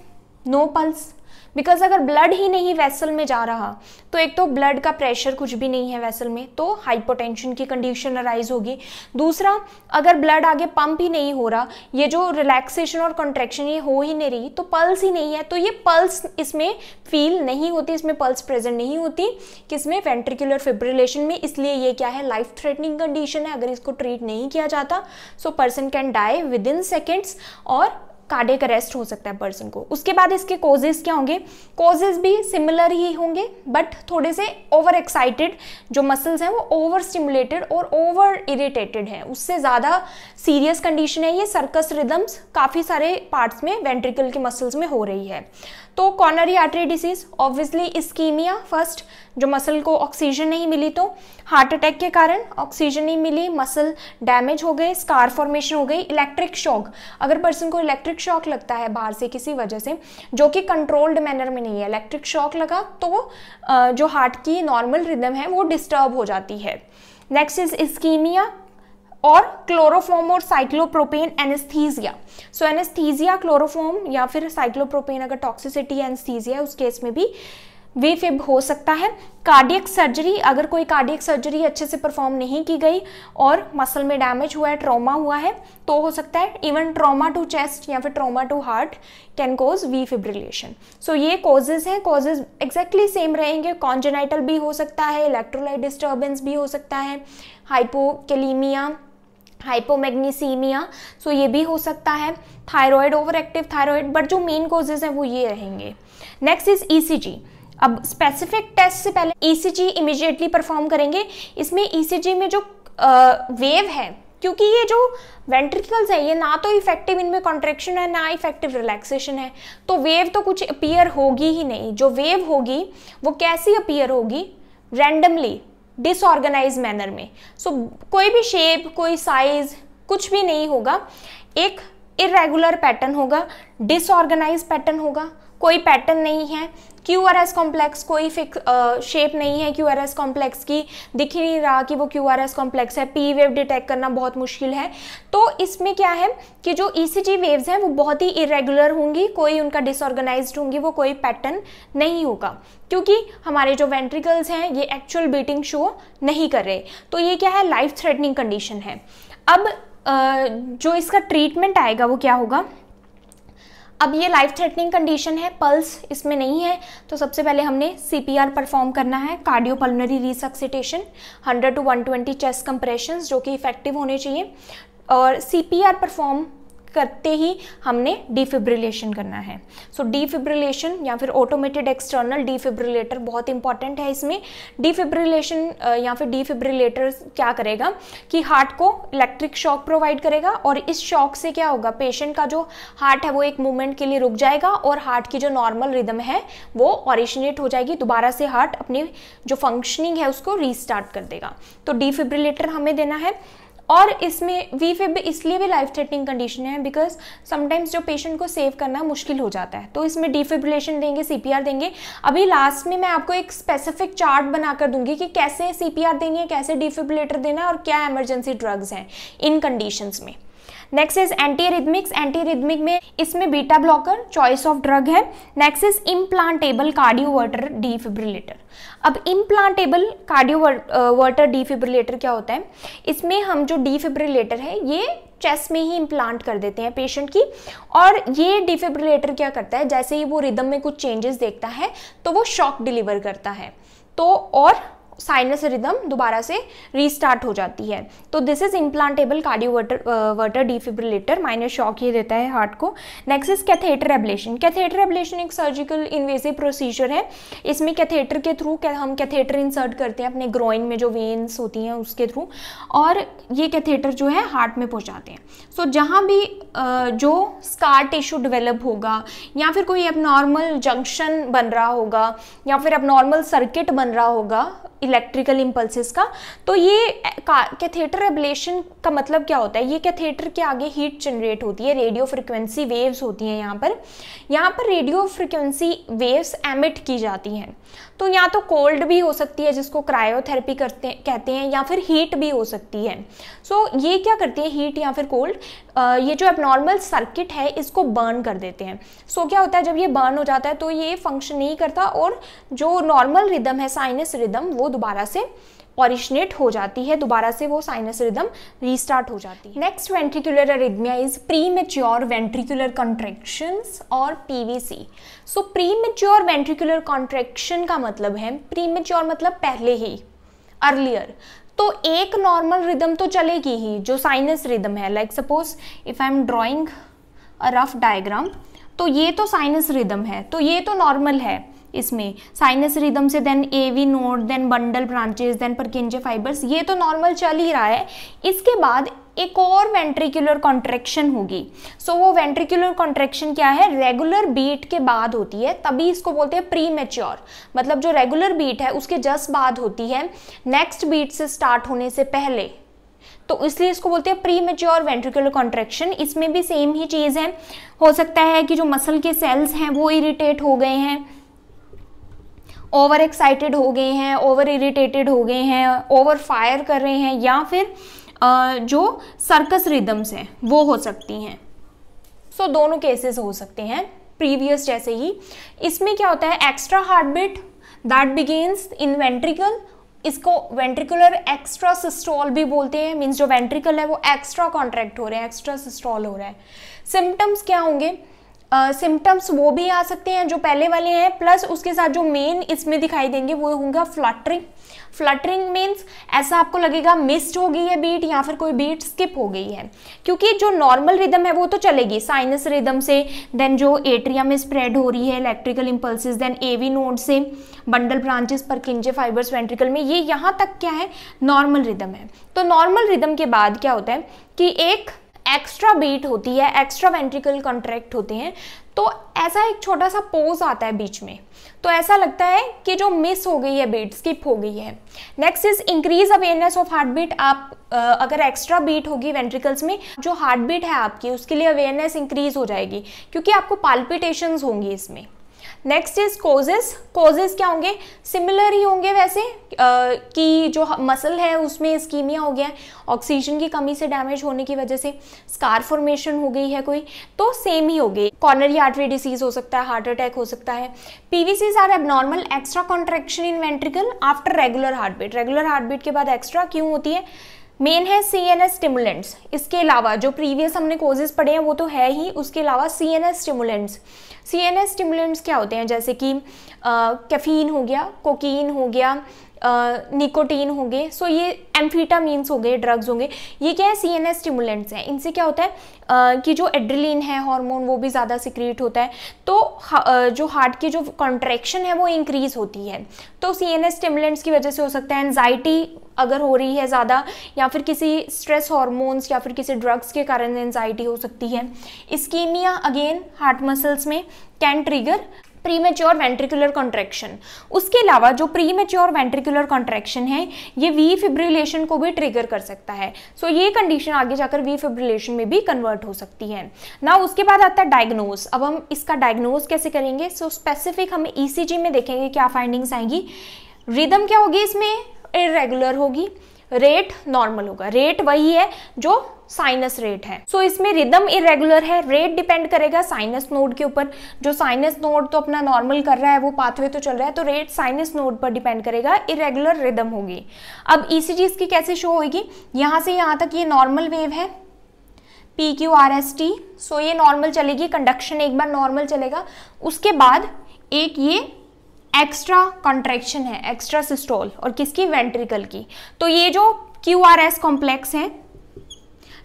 नो no पल्स बिकॉज अगर ब्लड ही नहीं वेसल में जा रहा तो एक तो ब्लड का प्रेशर कुछ भी नहीं है वेसल में तो हाइपोटेंशन की कंडीशन अराइज होगी दूसरा अगर ब्लड आगे पंप ही नहीं हो रहा ये जो रिलैक्सेशन और कॉन्ट्रेक्शन ये हो ही नहीं रही तो पल्स ही नहीं है तो ये पल्स इसमें फील नहीं होती इसमें पल्स प्रेजेंट नहीं होती कि इसमें वेंट्रिकुलर फिब्रिलेशन में इसलिए ये क्या है लाइफ थ्रेटनिंग कंडीशन है अगर इसको ट्रीट नहीं किया जाता so person can die within seconds और कार्डिक अरेस्ट हो सकता है पर्सन को उसके बाद इसके कोजेस क्या होंगे कोजेज भी सिमिलर ही होंगे बट थोड़े से ओवर एक्साइटेड जो मसल्स हैं वो ओवर स्टिमुलेटेड और ओवर इरिटेटेड हैं उससे ज़्यादा सीरियस कंडीशन है ये सर्कस रिदम्स काफ़ी सारे पार्ट्स में वेंट्रिकल के मसल्स में हो रही है तो coronary artery disease obviously ischaemia first जो मसल को ऑक्सीजन नहीं मिली तो हार्ट अटैक के कारण ऑक्सीजन नहीं मिली मसल डैमेज हो गए स्कार फॉर्मेशन हो गई इलेक्ट्रिक शॉक अगर पर्सन को इलेक्ट्रिक शॉक लगता है बाहर से किसी वजह से जो कि कंट्रोल्ड मैनर में नहीं है इलेक्ट्रिक शॉक लगा तो जो हार्ट की नॉर्मल रिदम है वो डिस्टर्ब हो जाती है नेक्स्ट इज इस्कीमिया और क्लोरोफॉर्म और cyclopropane anaesthesia so anaesthesia chloroform या फिर साइक्लोप्रोपेन अगर टॉक्सिसिटी एनेस्थीजिया है उस केस में भी फिब हो सकता है कार्डियक सर्जरी अगर कोई कार्डियक सर्जरी अच्छे से परफॉर्म नहीं की गई और मसल में डैमेज हुआ है ट्रॉमा हुआ है तो हो सकता है इवन ट्रॉमा टू चेस्ट या फिर trauma to heart can cause V fibrillation so ये कॉजेज हैं कॉजेज एग्जैक्टली सेम रहेंगे कॉन्जेनाइटल भी हो सकता है इलेक्ट्रोलाइट डिस्टर्बेंस भी हो सकता है हाइपोकेलीमिया हाइपोमैग्नीसीमिया सो ये भी हो सकता है thyroid overactive thyroid but जो मेन कॉजेज हैं वो ये रहेंगे नेक्स्ट इज ईसीजी अब स्पेसिफिक टेस्ट से पहले ईसीजी इमिजिएटली परफॉर्म करेंगे इसमें ईसीजी e में जो वेव है क्योंकि ये जो वेंट्रिकल्स है ये ना तो इफेक्टिव इनमें कॉन्ट्रेक्शन है ना इफेक्टिव रिलैक्सेशन है तो वेव तो कुछ अपीयर होगी ही नहीं जो वेव होगी वो कैसी अपीयर होगी रैंडमली डिसऑर्गेनाइज मैनर में सो so, कोई भी शेप कोई साइज कुछ भी नहीं होगा एक इरेगुलर पैटर्न होगा डिसऑर्गेनाइज पैटर्न होगा कोई पैटर्न नहीं है क्यू आर एस कॉम्प्लेक्स कोई फिक्स शेप नहीं है क्यू आर एस कॉम्प्लेक्स की दिख ही नहीं रहा कि वो क्यू आर एस कॉम्प्लेक्स है पी वेव डिटेक्ट करना बहुत मुश्किल है तो इसमें क्या है कि जो ई सी जी वेव्स हैं वो बहुत ही इरेगुलर होंगी कोई उनका डिसऑर्गेनाइज होंगी वो कोई पैटर्न नहीं होगा क्योंकि हमारे जो वेंट्रिकल्स हैं ये एक्चुअल बीटिंग शो नहीं कर रहे तो ये क्या है लाइफ थ्रेटनिंग कंडीशन है अब जो इसका ट्रीटमेंट आएगा वो क्या होगा अब ये लाइफ थ्रेटनिंग कंडीशन है पल्स इसमें नहीं है तो सबसे पहले हमने सी परफॉर्म करना है cardiopulmonary resuscitation 100 to 120 chest compression जो कि इफेक्टिव होने चाहिए और सी परफॉर्म करते ही हमने डिफिब्रिलेशन करना है सो so, डिफिब्रिलेशन या फिर ऑटोमेटेड एक्सटर्नल डिफिब्रिलेटर बहुत इंपॉर्टेंट है इसमें डिफिब्रिलेशन या फिर डिफिब्रिलेटर क्या करेगा कि हार्ट को इलेक्ट्रिक शॉक प्रोवाइड करेगा और इस शॉक से क्या होगा पेशेंट का जो हार्ट है वो एक मूवमेंट के लिए रुक जाएगा और हार्ट की जो नॉर्मल रिदम है वो ऑरिजिनेट हो जाएगी दोबारा से हार्ट अपनी जो फंक्शनिंग है उसको रीस्टार्ट कर देगा तो डिफिब्रिलेटर हमें देना है और इसमें वी फेब इसलिए भी लाइफ थ्रेटनिंग कंडीशन है बिकॉज समटाइम्स जो पेशेंट को सेव करना मुश्किल हो जाता है तो इसमें डिफिब्रिलेशन देंगे सी देंगे अभी लास्ट में मैं आपको एक स्पेसिफिक चार्ट बनाकर दूंगी कि कैसे सीपीआर देंगे कैसे डिफिब्रिलेटर देना है और क्या एमरजेंसी ड्रग्स हैं इन कंडीशन में next is antiarrhythmics antiarrhythmic में इसमें beta blocker choice of drug है next is implantable cardioverter defibrillator अब इम्प्लांटेबल कार्डियोवर्टर डिफिब्रिलेटर क्या होता है इसमें हम जो डिफिब्रिलेटर है ये चेस्ट में ही इम्प्लांट कर देते हैं पेशेंट की और ये डिफिब्रिलेटर क्या करता है जैसे ही वो रिदम में कुछ चेंजेस देखता है तो वो शॉक डिलीवर करता है तो और साइनस रिदम दोबारा से रीस्टार्ट हो जाती है तो this is implantable cardioverter verter defibrillator minor shock ये देता है हार्ट को next is catheter ablation catheter ablation एक सर्जिकल इन्वेसिव प्रोसीजर है इसमें कैथेटर के थ्रू हम कैथेटर इंसर्ट करते हैं अपने ग्रोइन में जो वेन्स होती हैं उसके थ्रू और ये कैथेटर जो है हार्ट में पहुँचाते हैं सो so, जहाँ भी uh, जो स्कार टिश्यू डिवेलप होगा या फिर कोई अब जंक्शन बन रहा होगा या फिर अब सर्किट बन रहा होगा इलेक्ट्रिकल इम्पल्सिस का तो ये कैथेटर एबलेशन का मतलब क्या होता है ये कैथेटर के आगे हीट जनरेट होती है रेडियो फ्रिक्वेंसी वेव्स होती हैं यहाँ पर यहाँ पर रेडियो फ्रिक्वेंसी वेव्स एमिट की जाती हैं तो या तो कोल्ड भी हो सकती है जिसको क्रायोथेरेपी करते कहते हैं या फिर हीट भी हो सकती है सो so, ये क्या करती है हीट या फिर कोल्ड ये जो एबनॉर्मल सर्किट है इसको बर्न कर देते हैं सो so, क्या होता है जब ये बर्न हो जाता है तो ये फंक्शन नहीं करता और जो नॉर्मल रिदम है साइनस रिदम वो दोबारा से ऑरिशनेट हो जाती है दोबारा से वो साइनस रिदम रीस्टार्ट हो जाती है next ventricular arrhythmia is premature ventricular contractions और PVC so premature ventricular contraction का मतलब है प्री मेच्योर मतलब पहले ही अर्लियर तो एक नॉर्मल रिदम तो चलेगी ही जो साइनस रिदम है like suppose if I am drawing a rough diagram तो ये तो साइनस रिदम है तो ये तो नॉर्मल है इसमें साइनस रिदम से then A V node then bundle branches then Purkinje fibres ये तो नॉर्मल चल ही रहा है इसके बाद एक और वेंट्रिकुलर कॉन्ट्रेक्शन होगी सो so, वो वेंट्रिकुलर कॉन्ट्रेक्शन क्या है रेगुलर बीट के बाद होती है तभी इसको बोलते हैं प्री मेच्योर मतलब जो रेगुलर बीट है उसके जस्ट बाद होती है नेक्स्ट बीट से स्टार्ट होने से पहले तो इसलिए इसको बोलते हैं प्री मेच्योर वेंट्रिकुलर कॉन्ट्रेक्शन इसमें भी सेम ही चीज़ है हो सकता है कि जो मसल के सेल्स हैं वो इरीटेट हो गए हैं ओवर एक्साइटेड हो गए हैं ओवर इरिटेटेड हो गए हैं ओवर फायर कर रहे हैं या फिर जो सर्कस रिदम्स हैं वो हो सकती हैं सो so, दोनों केसेस हो सकते हैं प्रीवियस जैसे ही इसमें क्या होता है extra heart beat that begins in ventricle इसको वेंट्रिकुलर एक्स्ट्रा सिस्टॉल भी बोलते हैं मीन्स जो वेंट्रिकल है वो एक्स्ट्रा कॉन्ट्रैक्ट हो रहे हैं एक्स्ट्रा सिस्टॉल हो रहा है सिम्टम्स क्या होंगे सिम्टम्स वो भी आ सकते हैं जो पहले वाले हैं प्लस उसके साथ जो मेन इसमें दिखाई देंगे वो होगा फ्लटरिंग फ्लटरिंग मीन्स ऐसा आपको लगेगा मिस्ड हो गई है बीट या फिर कोई बीट स्किप हो गई है क्योंकि जो नॉर्मल रिदम है वो तो चलेगी साइनस रिदम से देन जो एट्रिया में स्प्रेड हो रही है electrical impulses then V node से bundle branches Purkinje fibres ventricle में ये यहाँ तक क्या है नॉर्मल रिदम है तो नॉर्मल रिदम के बाद क्या होता है कि एक एक्स्ट्रा बीट होती है एक्स्ट्रा वेंट्रिकल कॉन्ट्रैक्ट होते हैं तो ऐसा एक छोटा सा पोज आता है बीच में तो ऐसा लगता है कि जो मिस हो गई है बीट स्किप हो गई है next is increase awareness of heart beat आप अगर एक्स्ट्रा बीट होगी वेंट्रिकल्स में जो हार्ट बीट है आपकी उसके लिए अवेयरनेस इंक्रीज हो जाएगी क्योंकि आपको पाल्पिटेशंस होंगी इसमें नेक्स्ट इज कोजेस कोजेस क्या होंगे सिमिलर ही होंगे वैसे कि जो मसल है उसमें स्कीमिया हो गया है ऑक्सीजन की कमी से डैमेज होने की वजह से स्कार फॉर्मेशन हो गई है कोई तो सेम ही हो गई कॉर्नरी आर्टरी डिसीज हो सकता है हार्ट अटैक हो सकता है PVCs are abnormal extra contraction in ventricle after regular heart beat regular heart beat के बाद एक्स्ट्रा क्यों होती है मेन है सी एन एस स्टिमुलेंट्स इसके अलावा जो प्रीवियस हमने कोजेज पढ़े हैं वो तो है ही उसके अलावा C N S stimulants C N S stimulants क्या होते हैं जैसे कि कैफीन हो गया कोकीन हो गया निकोटीन हो गए सो ये एम्फीटामीन्स हो गए ड्रग्स होंगे ये क्या है सी एन एस स्टिमुलेंट्स हैं इनसे क्या होता है आ, कि जो एड्रिलिन है हार्मोन वो भी ज़्यादा सिक्रीट होता है तो हा, जो हार्ट की जो कॉन्ट्रैक्शन है वो इंक्रीज़ होती है तो सी एन एस स्टिमुलेंट्स की वजह से हो सकता है एनजाइटी अगर हो रही है ज़्यादा या फिर किसी स्ट्रेस हॉर्मोन्स या फिर किसी ड्रग्स के कारण एनजाइटी हो सकती है स्कीमिया अगेन हार्ट मसल्स में can trigger premature ventricular contraction उसके अलावा जो प्री मेच्योर वेंट्रिकुलर कॉन्ट्रैक्शन है ये वी फिब्रिलेशन को भी ट्रिगर कर सकता है सो so, ये कंडीशन आगे जाकर वी फिब्रिलेशन में भी कन्वर्ट हो सकती है ना उसके बाद आता है डायग्नोज अब हम इसका डायग्नोज कैसे करेंगे सो so, स्पेसिफिक हम ई e में देखेंगे क्या फाइंडिंग्स आएंगी रिदम क्या होगी इसमें इरेगुलर होगी रेट नॉर्मल होगा रेट वही है जो साइनस रेट है सो so, इसमें रिदम इरेगुलर है रेट डिपेंड करेगा साइनस नोड के ऊपर जो साइनस नोड तो अपना नॉर्मल कर रहा है वो पाथवे तो चल रहा है तो रेट साइनस नोड पर डिपेंड करेगा इरेगुलर रिदम होगी अब ईसीजी e इसकी कैसे शो होगी यहाँ से यहाँ तक ये नॉर्मल वेव है P Q R S T so ये नॉर्मल चलेगी कंडक्शन एक बार नॉर्मल चलेगा उसके बाद एक ये एक्स्ट्रा कॉन्ट्रेक्शन है एक्स्ट्रा सिस्टोल और किसकी वेंट्रिकल की तो ये जो क्यू आर एस कॉम्प्लेक्स है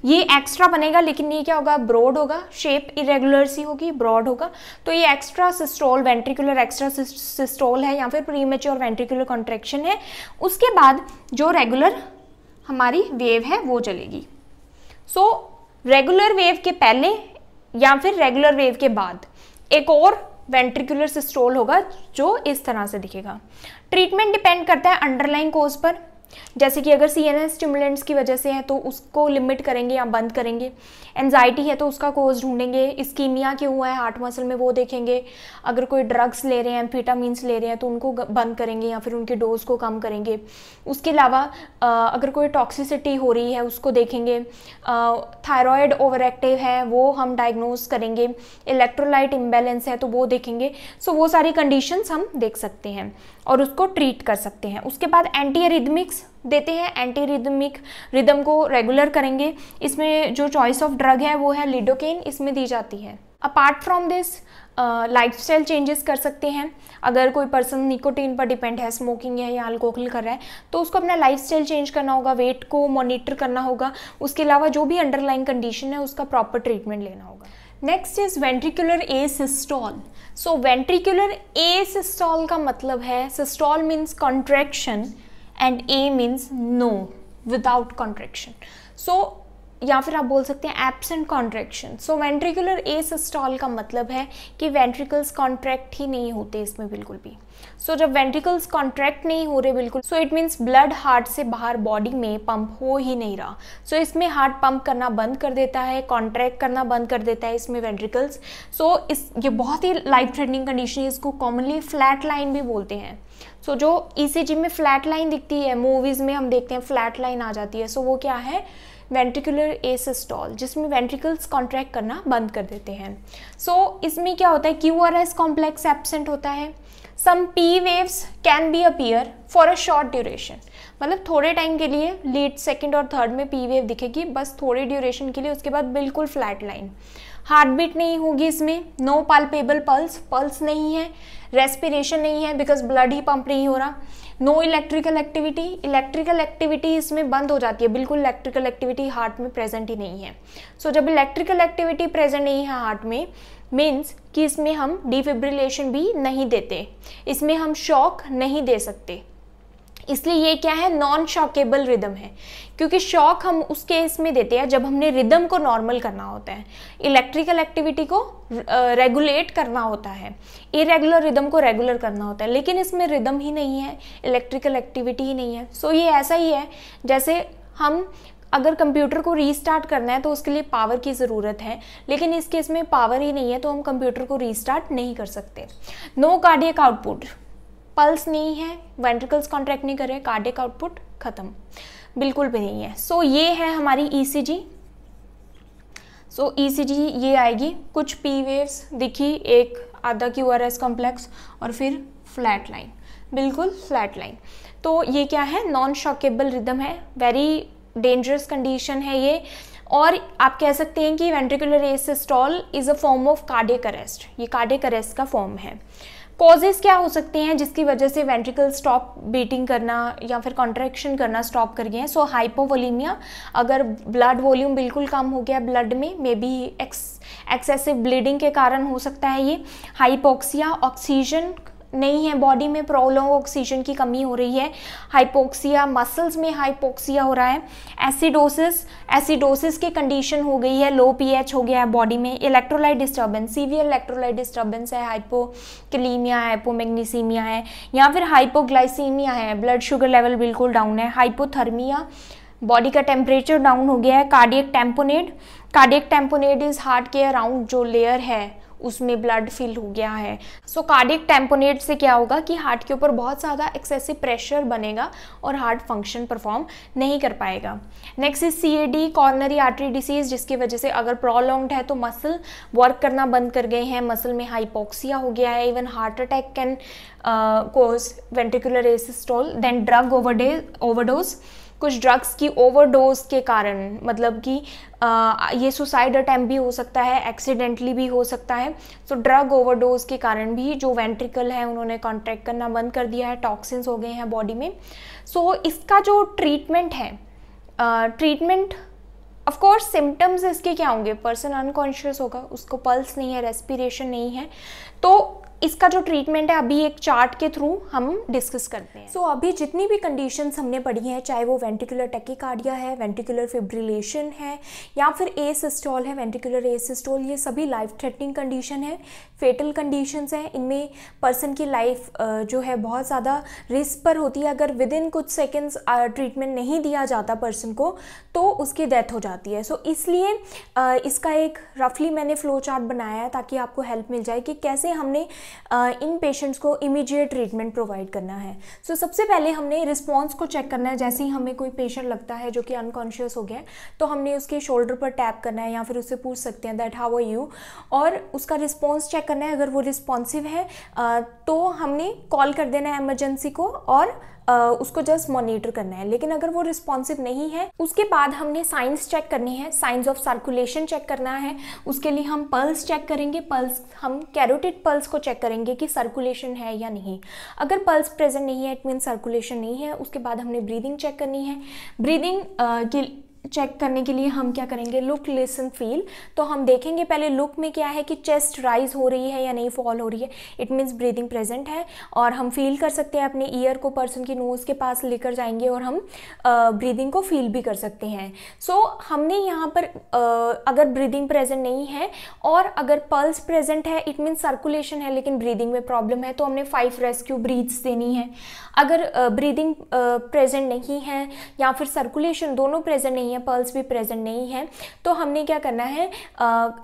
ये एक्स्ट्रा बनेगा लेकिन ये क्या होगा ब्रॉड होगा शेप इरेगुलर सी होगी ब्रॉड होगा तो ये extra systole ventricular extra systole है या फिर प्रीमेच्योर वेंट्रिकुलर कॉन्ट्रेक्शन है उसके बाद जो रेगुलर हमारी वेव है वो चलेगी सो रेगुलर वेव के पहले या फिर रेगुलर वेव के बाद एक और वेंट्रिकुलर सिस्ट्रोल होगा जो इस तरह से दिखेगा ट्रीटमेंट डिपेंड करता है अंडरलाइन कोज पर जैसे कि अगर सी एन एस स्टिमुलेंट्स की वजह से हैं तो उसको लिमिट करेंगे या बंद करेंगे एनजाइटी है तो उसका कोज ढूंढेंगे स्कीमिया क्यों हुआ है हार्ट मसल में वो देखेंगे अगर कोई ड्रग्स ले रहे हैं एम्फीटामीन्स ले रहे हैं तो उनको बंद करेंगे या फिर उनके डोज को कम करेंगे उसके अलावा अगर कोई टॉक्सिसिटी हो रही है उसको देखेंगे थायरॉयड ओवर एक्टिव है वो हम डायग्नोज करेंगे इलेक्ट्रोलाइट इम्बेलेंस है तो वो देखेंगे सो वो सारी कंडीशंस हम देख सकते हैं और उसको ट्रीट कर सकते हैं उसके बाद एंटी एरिदमिक्स देते हैं एंटी रिदमिक रिदम को रेगुलर करेंगे इसमें जो चॉइस ऑफ ड्रग है वो है लिडोकेन इसमें दी जाती है apart from this lifestyle changes कर सकते हैं अगर कोई पर्सन निकोटीन पर डिपेंड है स्मोकिंग है या अल्कोहल कर रहा है तो उसको अपना लाइफ स्टाइल चेंज करना होगा वेट को मॉनिटर करना होगा उसके अलावा जो भी अंडरलाइन कंडीशन है उसका प्रॉपर ट्रीटमेंट लेना होगा next is ventricular asystole so ventricular asystole का मतलब है systole means contraction and a means no without contraction so या फिर आप बोल सकते हैं absent contraction so ventricular asystole का मतलब है कि वेंट्रिकल्स कॉन्ट्रैक्ट ही नहीं होते इसमें बिल्कुल भी सो so, जब वेंट्रिकल्स कॉन्ट्रैक्ट नहीं हो रहे बिल्कुल so it means blood heart से बाहर बॉडी में पंप हो ही नहीं रहा सो so, इसमें हार्ट पंप करना बंद कर देता है कॉन्ट्रैक्ट करना बंद कर देता है इसमें वेंट्रिकल्स सो so, इस ये बहुत ही लाइफ थ्रेटनिंग कंडीशन है इसको कॉमनली फ्लैट लाइन भी बोलते हैं सो so, जो ई e में फ्लैट लाइन दिखती है मूवीज़ में हम देखते हैं फ्लैट लाइन आ जाती है सो so, वो क्या है वेंट्रिकुलर एसिस्टॉल जिसमें वेंट्रिकल्स कॉन्ट्रैक्ट करना बंद कर देते हैं सो so, इसमें क्या होता है Q R S complex absent होता है some P waves can be appear for a short duration मतलब थोड़े टाइम के लिए लेट सेकेंड और थर्ड में पी वेव दिखेगी बस थोड़े ड्यूरेशन के लिए उसके बाद बिल्कुल फ्लैट लाइन हार्ट बीट नहीं होगी इसमें नो पालपेबल पल्स पल्स नहीं है रेस्पिरेशन नहीं है बिकॉज ब्लड ही पंप नहीं हो रहा no electrical activity electrical activity इसमें बंद हो जाती है बिल्कुल इलेक्ट्रिकल एक्टिविटी हार्ट में प्रेजेंट ही नहीं है सो so, जब इलेक्ट्रिकल एक्टिविटी प्रेजेंट नहीं है हार्ट में मीन्स कि इसमें हम डिफिब्रिलेशन भी नहीं देते इसमें हम शॉक नहीं दे सकते इसलिए ये क्या है नॉन शॉकेबल रिदम है क्योंकि शॉक हम उस केस में देते हैं जब हमने रिदम को नॉर्मल करना होता है इलेक्ट्रिकल एक्टिविटी को रेगुलेट करना होता है इरेगुलर रिदम को रेगुलर करना होता है लेकिन इसमें रिदम ही नहीं है इलेक्ट्रिकल एक्टिविटी ही नहीं है सो so, ये ऐसा ही है जैसे हम अगर कंप्यूटर को रीस्टार्ट करना है तो उसके लिए पावर की ज़रूरत है लेकिन इस केस में पावर ही नहीं है तो हम कंप्यूटर को रीस्टार्ट नहीं कर सकते नो कार्डियक आउटपुट पल्स नहीं है वेंट्रिकल्स कॉन्ट्रैक्ट नहीं कर रहे कार्डियक आउटपुट ख़त्म बिल्कुल भी नहीं है सो so, ये है हमारी ई सी जी सो ई सी जी ये आएगी कुछ पी वेव्स दिखी एक आधा क्यू आर एस कॉम्प्लेक्स और फिर फ्लैट लाइन बिल्कुल फ्लैट लाइन तो ये क्या है नॉन शॉकेबल रिदम है वेरी डेंजरस कंडीशन है ये और आप कह सकते हैं कि ventricular asystole is a form of cardiac arrest ये कार्डिक अरेस्ट का फॉर्म है कॉजेज़ क्या हो सकते हैं जिसकी वजह से वेंट्रिकल स्टॉप बीटिंग करना या फिर कॉन्ट्रैक्शन करना स्टॉप कर गए हैं सो हाइपोवोलीमिया अगर ब्लड वॉल्यूम बिल्कुल कम हो गया ब्लड में maybe ex excessive bleeding के कारण हो सकता है ये हाइपोक्सिया ऑक्सीजन नहीं है बॉडी में प्रॉब्लम ऑक्सीजन की कमी हो रही है हाइपोक्सिया मसल्स में हाइपोक्सिया हो रहा है एसिडोसिस एसिडोसिस की कंडीशन हो गई है लो पीएच हो गया है बॉडी में electrolyte disturbance severe electrolyte disturbance है हाइपोकलीमिया है हाइपोमैग्नीसीमिया है या फिर हाइपोग्लाइसीमिया है ब्लड शुगर लेवल बिल्कुल डाउन है हाइपोथर्मिया बॉडी का टेम्परेचर डाउन हो गया है cardiac tamponade cardiac tamponade is heart के अराउंड जो लेयर है उसमें ब्लड फिल हो गया है सो कार्डिक टेम्पोनेट से क्या होगा कि हार्ट के ऊपर बहुत ज़्यादा एक्सेसिव प्रेशर बनेगा और हार्ट फंक्शन परफॉर्म नहीं कर पाएगा next is C A D coronary artery disease जिसकी वजह से अगर प्रोलॉन्ग्ड है तो मसल वर्क करना बंद कर गए हैं मसल में हाइपोक्सिया हो गया है even heart attack can cause ventricular asystole then drug over overdose कुछ ड्रग्स की ओवरडोज के कारण मतलब कि ये सुसाइड अटैम्प भी हो सकता है एक्सीडेंटली भी हो सकता है तो ड्रग ओवरडोज के कारण भी जो वेंट्रिकल है उन्होंने कॉन्ट्रैक्ट करना बंद कर दिया है टॉक्सिन्स हो गए हैं बॉडी में सो so, इसका जो ट्रीटमेंट है ट्रीटमेंट ऑफकोर्स सिम्टम्स इसके क्या होंगे पर्सन अनकॉन्शियस होगा उसको पल्स नहीं है रेस्पिरेशन नहीं है तो इसका जो ट्रीटमेंट है अभी एक चार्ट के थ्रू हम डिस्कस करते हैं सो so, अभी जितनी भी कंडीशन हमने पढ़ी हैं चाहे वो वेंटिकुलर टेकिकार्डिया है वेंटिकुलर फिब्रिलेशन है या फिर ए सिस्टॉल है वेंटिकुलर ए सिस्टॉल ये सभी लाइफ थ्रेटनिंग कंडीशन है फेटल कंडीशन हैं इनमें पर्सन की लाइफ जो है बहुत ज़्यादा रिस्क पर होती है अगर विद इन कुछ सेकेंड्स ट्रीटमेंट नहीं दिया जाता पर्सन को तो उसकी डेथ हो जाती है सो so, इसलिए इसका एक रफली मैंने फ्लो चार्ट बनाया है ताकि आपको हेल्प मिल जाए कि कैसे हमने इन पेशेंट्स को इमीडिएट ट्रीटमेंट प्रोवाइड करना है सो so, सबसे पहले हमने रिस्पॉन्स को चेक करना है जैसे ही हमें कोई पेशेंट लगता है जो कि अनकॉन्शियस हो गया है तो हमने उसके शोल्डर पर टैप करना है या फिर उससे पूछ सकते हैं दैट हाउ आर यू और उसका रिस्पॉन्स चेक करना है अगर वो रिस्पॉन्सिव है तो हमने कॉल कर देना है एमरजेंसी को और उसको जस्ट मॉनिटर करना है लेकिन अगर वो रिस्पॉन्सिव नहीं है उसके बाद हमने साइंस चेक करनी है साइंस ऑफ सर्कुलेशन चेक करना है उसके लिए हम पल्स चेक करेंगे पल्स हम कैरोटिड पल्स को चेक करेंगे कि सर्कुलेशन है या नहीं अगर पल्स प्रेजेंट नहीं है इट मीन सर्कुलेशन नहीं है उसके बाद हमने ब्रीदिंग चेक करनी है ब्रीदिंग uh, चेक करने के लिए हम क्या करेंगे लुक लिसन फील तो हम देखेंगे पहले लुक में क्या है कि चेस्ट राइज हो रही है या नहीं फॉल हो रही है इट मीन्स ब्रीदिंग प्रेजेंट है और हम फील कर सकते हैं अपने ईयर को पर्सन की नोज़ के पास लेकर जाएंगे और हम ब्रीदिंग को फील भी कर सकते हैं सो so, हमने यहाँ पर uh, अगर ब्रीदिंग प्रेजेंट नहीं है और अगर पल्स प्रेजेंट है इट मीन्स सर्कुलेशन है लेकिन ब्रीदिंग में प्रॉब्लम है तो हमने फाइव रेस्क्यू ब्रीथ्स देनी है अगर ब्रीदिंग प्रेजेंट नहीं है या फिर सर्कुलेशन दोनों प्रेजेंट नहीं है है पर्ल्स भी प्रेजेंट नहीं है तो हमने क्या करना है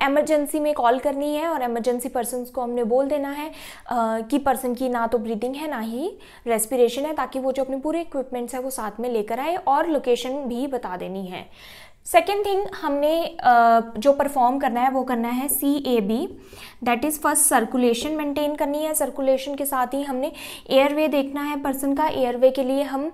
एमरजेंसी में कॉल करनी है और एमरजेंसी पर्सन को हमने बोल देना है आ, कि पर्सन की ना तो ब्रीदिंग है ना ही रेस्पिरेशन है ताकि वो जो अपने पूरे इक्विपमेंट्स है वो साथ में लेकर आए और लोकेशन भी बता देनी है सेकेंड थिंग हमने जो परफॉर्म करना है वो करना है C A B that is first circulation maintain करनी है सर्कुलेशन के साथ ही हमने एयरवे देखना है पर्सन का एयरवे के लिए हम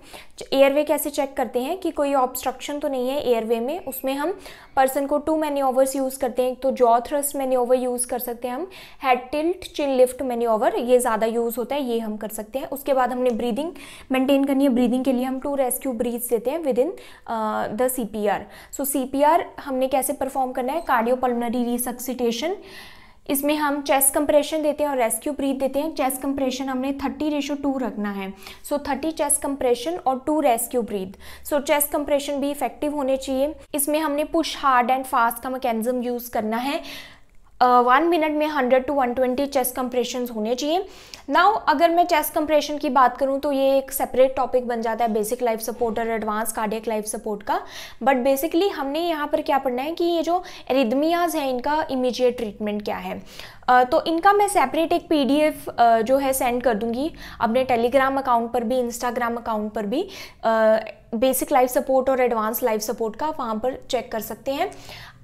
एयरवे कैसे चेक करते हैं कि कोई ऑब्स्ट्रक्शन तो नहीं है एयरवे में उसमें हम पर्सन को टू मैन्योवर्स यूज़ करते हैं एक तो जॉ थ्रस्ट मैन्योवर यूज़ कर सकते हैं हम head tilt chin lift manoeuvre ये ज़्यादा यूज़ होता है ये हम कर सकते हैं उसके बाद हमने ब्रीदिंग मेंटेन करनी है ब्रीदिंग के लिए हम टू रेस्क्यू ब्रीथ देते हैं within the C P R so C हमने कैसे परफॉर्म करना है कार्डियोपल्मनरी रिसक्सीटेशन इसमें हम चेस्ट कंप्रेशन देते हैं और रेस्क्यू ब्रीथ देते हैं चेस्ट कंप्रेशन हमने थर्टी रेशो टू रखना है सो थर्टी चेस्ट कंप्रेशन और two rescue breath so chest compression भी इफेक्टिव होने चाहिए इसमें हमने पुश हार्ड एंड फास्ट का मैकेनिज्म यूज़ करना है वन uh, मिनट में 100 टू 120 चेस्ट कंप्रेशन होने चाहिए नाउ अगर मैं चेस्ट कंप्रेशन की बात करूँ तो ये एक सेपरेट टॉपिक बन जाता है बेसिक लाइफ सपोर्ट और एडवांस कार्डियक लाइफ सपोर्ट का बट बेसिकली हमने यहाँ पर क्या पढ़ना है कि ये जो रिदमियाज हैं इनका इमीजिएट ट्रीटमेंट क्या है uh, तो इनका मैं सेपरेट एक पी uh, जो है सेंड कर दूंगी अपने टेलीग्राम अकाउंट पर भी इंस्टाग्राम अकाउंट पर भी बेसिक लाइफ सपोर्ट और एडवांस लाइफ सपोर्ट का वहाँ पर चेक कर सकते हैं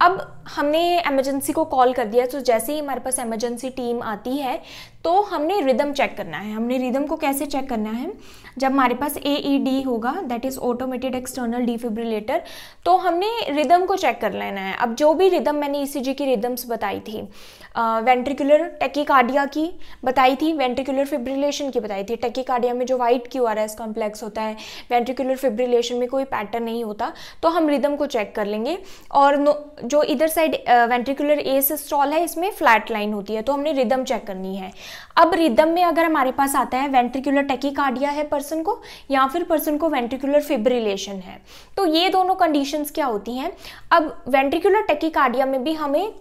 अब हमने एमरजेंसी को कॉल कर दिया तो जैसे ही हमारे पास एमरजेंसी टीम आती है तो हमने रिदम चेक करना है हमने रिदम को कैसे चेक करना है जब हमारे पास ए ई डी होगा that is automated external defibrillator तो हमने रिदम को चेक कर लेना है अब जो भी रिदम मैंने ई e की रिदम्स बताई थी वेंट्रिकुलर टेकिकार्डिया की बताई थी वेंट्रिकुलर फिब्रिलेशन की बताई थी टेकिकार्डिया में जो wide Q R S complex होता है वेंट्रिकुलर फिब्रिलेशन में कोई पैटर्न नहीं होता तो हम रिदम को चेक कर लेंगे और जो इधर साइड वेंट्रिकुलर ए स्टॉल है इसमें फ्लैट लाइन होती है तो हमने रिदम चेक करनी है अब रिदम में अगर हमारे पास आता है वेंट्रिकुलर टेकिकार्डिया है पर्सन को या फिर पर्सन को वेंट्रिकुलर फिब्रिलेशन है तो ये दोनों कंडीशंस क्या होती हैं अब वेंट्रिकुलर टेकिकार्डिया में भी हमें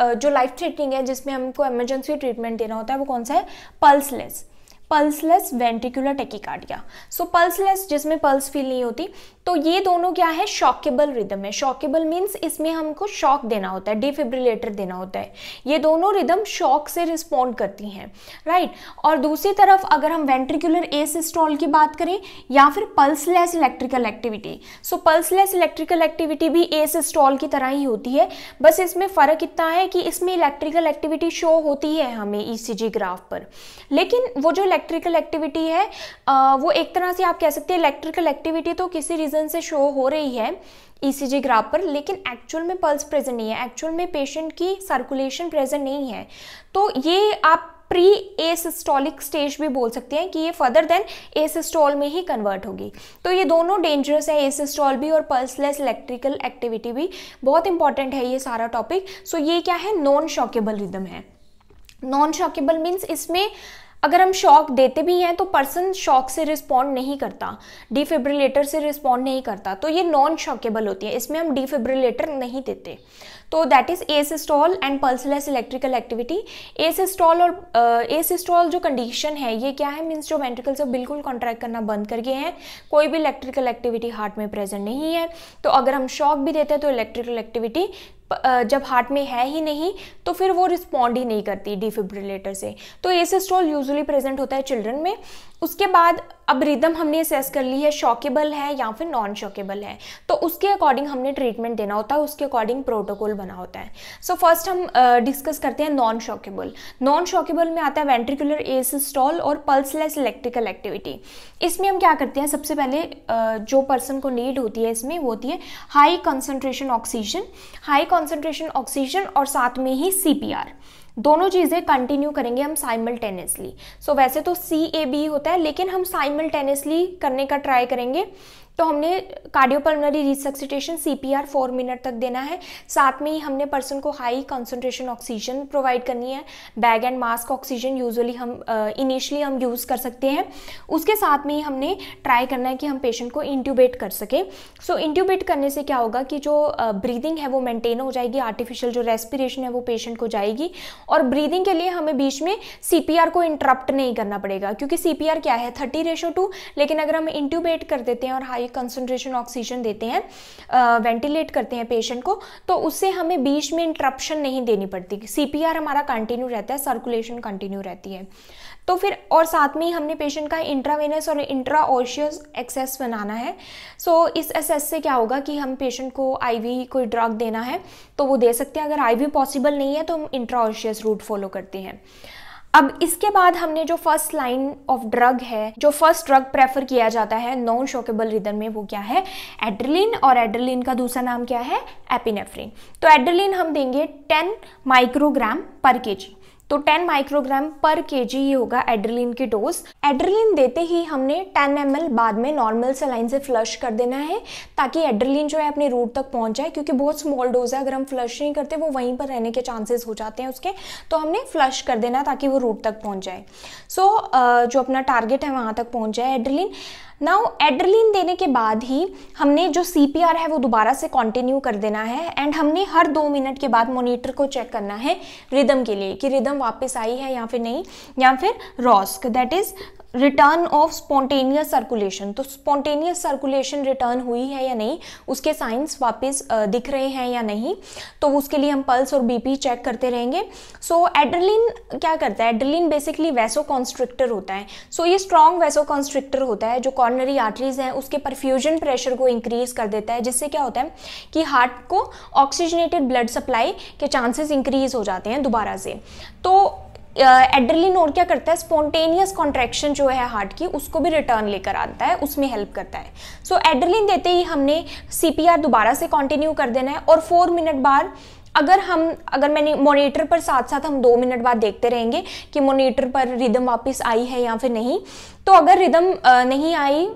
जो लाइफ थ्रेटनिंग है जिसमें हमको इमरजेंसी ट्रीटमेंट देना होता है वो कौन सा है pulseless pulseless ventricular tachycardia so pulseless जिसमें पल्स फील नहीं होती तो ये दोनों क्या है शॉकेबल रिदम है शॉकेबल मीन्स इसमें हमको शॉक देना होता है डिफिब्रिलेटर देना होता है ये दोनों रिदम शॉक से रिस्पॉन्ड करती हैं राइट और दूसरी तरफ अगर हम वेंट्रिकुलर ए सिस्टॉल की बात करें या फिर pulseless electrical activity so pulseless electrical activity भी ए सिस्टॉल की तरह ही होती है बस इसमें फ़र्क इतना है कि इसमें इलेक्ट्रिकल एक्टिविटी शो होती है हमें ई e ग्राफ पर लेकिन वो जो इलेक्ट्रिकल एक्टिविटी है वो एक तरह से आप कह सकते हैं इलेक्ट्रिकल एक्टिविटी तो किसी रीज़न से शो हो रही है ईसीजी e ग्राफ पर लेकिन एक्चुअल में पल्स प्रेजेंट नहीं है एक्चुअल में पेशेंट की सर्कुलेशन प्रेजेंट नहीं है तो ये आप प्री एसिस्टोलिक स्टेज भी बोल सकते हैं कि ये फर्दर देन एसिस्टॉल में ही कन्वर्ट होगी तो ये दोनों डेंजरस है एसिस्टॉल भी और पल्सलेस इलेक्ट्रिकल एक्टिविटी भी बहुत इंपॉर्टेंट है ये सारा टॉपिक सो so ये क्या है नॉन शॉकेबल रिदम है नॉन शॉकेबल मीन्स इसमें अगर हम शॉक देते भी हैं तो पर्सन शॉक से रिस्पॉन्ड नहीं करता डिफिब्रिलेटर से रिस्पॉन्ड नहीं करता तो ये नॉन शॉकेबल होती है इसमें हम डिफिब्रिलेटर नहीं देते तो that is asystole and pulseless electrical activity asystole और ए सिस्टॉल जो कंडीशन है ये क्या है मीन्स जो वेंट्रिकल से बिल्कुल कॉन्ट्रैक्ट करना बंद कर गए हैं कोई भी इलेक्ट्रिकल एक्टिविटी हार्ट में प्रेजेंट नहीं है तो अगर हम शॉक भी देते हैं तो इलेक्ट्रिकल एक्टिविटी जब हार्ट में है ही नहीं तो फिर वो रिस्पॉन्ड ही नहीं करती डिफिब्रिलेटर से तो एस सिस्ट्रोल यूजली प्रेजेंट होता है चिल्ड्रन में उसके बाद अब रिदम हमने असेस कर ली है शॉकेबल है या फिर नॉन शॉकेबल है तो उसके अकॉर्डिंग हमने ट्रीटमेंट देना होता है उसके अकॉर्डिंग प्रोटोकॉल बना होता है सो so फर्स्ट हम डिस्कस uh, करते हैं नॉन शॉकेबल नॉन शॉकेबल में आता है वेंट्रिकुलर एस स्टॉल और पल्सलेस इलेक्ट्रिकल एक्टिविटी इसमें हम क्या करते हैं सबसे पहले uh, जो पर्सन को नीड होती है इसमें वो होती है high concentration oxygen high concentration oxygen और साथ में ही सीपीआर दोनों चीज़ें कंटिन्यू करेंगे हम साइमल्टेनियसली सो so, वैसे तो सी ए बी होता है लेकिन हम साइमल्टेनियसली करने का ट्राई करेंगे तो हमने cardiopulmonary resuscitation C P R four minute तक देना है साथ में ही हमने पर्सन को हाई कॉन्सेंट्रेशन ऑक्सीजन प्रोवाइड करनी है bag and mask oxygen usually हम इनिशियली हम यूज़ कर सकते हैं उसके साथ में ही हमने ट्राई करना है कि हम पेशेंट को इंट्यूबेट कर सकें सो इंट्यूबेट करने से क्या होगा कि जो ब्रीदिंग है वो मेंटेन हो जाएगी आर्टिफिशियल जो रेस्पिरेशन है वो पेशेंट को जाएगी और ब्रीदिंग के लिए हमें बीच में सी पी आर को इंटरप्ट नहीं करना पड़ेगा क्योंकि सी पी आर क्या है थर्टी रेशो टू लेकिन अगर हम इंट्यूबेट कर देते हैं और हाई हाई कंसनट्रेशन ऑक्सीजन देते हैं वेंटिलेट करते हैं पेशेंट को तो उससे हमें बीच में इंटरप्शन नहीं देनी पड़ती सी हमारा कंटिन्यू रहता है सर्कुलेशन कंटिन्यू रहती है तो फिर और साथ में ही हमने पेशेंट का इंट्रावेनस और इंट्रा ऑशियस एक्सेस बनाना है सो so, इस एक्सेस से क्या होगा कि हम पेशेंट को आईवी कोई ड्रग देना है तो वो दे सकते हैं अगर आईवी पॉसिबल नहीं है तो हम इंट्रा ऑशियस रूट फॉलो करते हैं अब इसके बाद हमने जो फर्स्ट लाइन ऑफ ड्रग है जो फर्स्ट ड्रग प्रेफर किया जाता है नॉन शोकेबल रिदम में वो क्या है एड्रलिन और एड्रलिन का दूसरा नाम क्या है एपिनेफ्रिन तो एड्रलिन हम देंगे 10 माइक्रोग्राम पर के जी तो 10 माइक्रोग्राम पर के जी ये होगा एड्रेलिन की डोज एड्रेलिन देते ही हमने 10 एम बाद में नॉर्मल सलाइन से फ्लश कर देना है ताकि एड्रेलिन जो है अपने रूट तक पहुंच जाए क्योंकि बहुत स्मॉल डोज है अगर हम फ्लश नहीं करते वो वहीं पर रहने के चांसेस हो जाते हैं उसके तो हमने फ्लश कर देना ताकि वो रूट तक पहुँच जाए सो so, जो अपना टारगेट है वहाँ तक पहुँच जाए एड्रिलीन नाउ एड्रलिन देने के बाद ही हमने जो सी है वो दोबारा से कंटिन्यू कर देना है एंड हमने हर दो मिनट के बाद मोनीटर को चेक करना है रिदम के लिए कि रिदम वापस आई है या फिर नहीं या फिर ROSC that is return of spontaneous circulation तो स्पॉन्टेनियस सर्कुलेशन रिटर्न हुई है या नहीं उसके साइंस वापस दिख रहे हैं या नहीं तो उसके लिए हम पल्स और बीपी चेक करते रहेंगे सो so, एड्रलिन क्या करता है एड्रलिन बेसिकली वैसो कॉन्स्ट्रिक्टर होता है सो so, ये स्ट्रॉन्ग वैसो कॉन्स्ट्रिक्टर होता है जो कॉर्नरी आर्टरीज हैं उसके परफ्यूजन प्रेशर को इंक्रीज कर देता है जिससे क्या होता है कि हार्ट को ऑक्सीजनेटेड ब्लड सप्लाई के चांसेस इंक्रीज हो जाते हैं दोबारा से तो एड्रलिन और क्या करता है स्पॉन्टेनियस कॉन्ट्रैक्शन जो है हार्ट की उसको भी रिटर्न लेकर आता है उसमें हेल्प करता है सो so, एड्रेलिन देते ही हमने सीपीआर दोबारा से कंटिन्यू कर देना है और फोर मिनट बाद अगर हम अगर मैंने मोनीटर पर साथ साथ हम दो मिनट बाद देखते रहेंगे कि मोनीटर पर रिदम वापस आई है या फिर नहीं तो अगर रिदम नहीं आई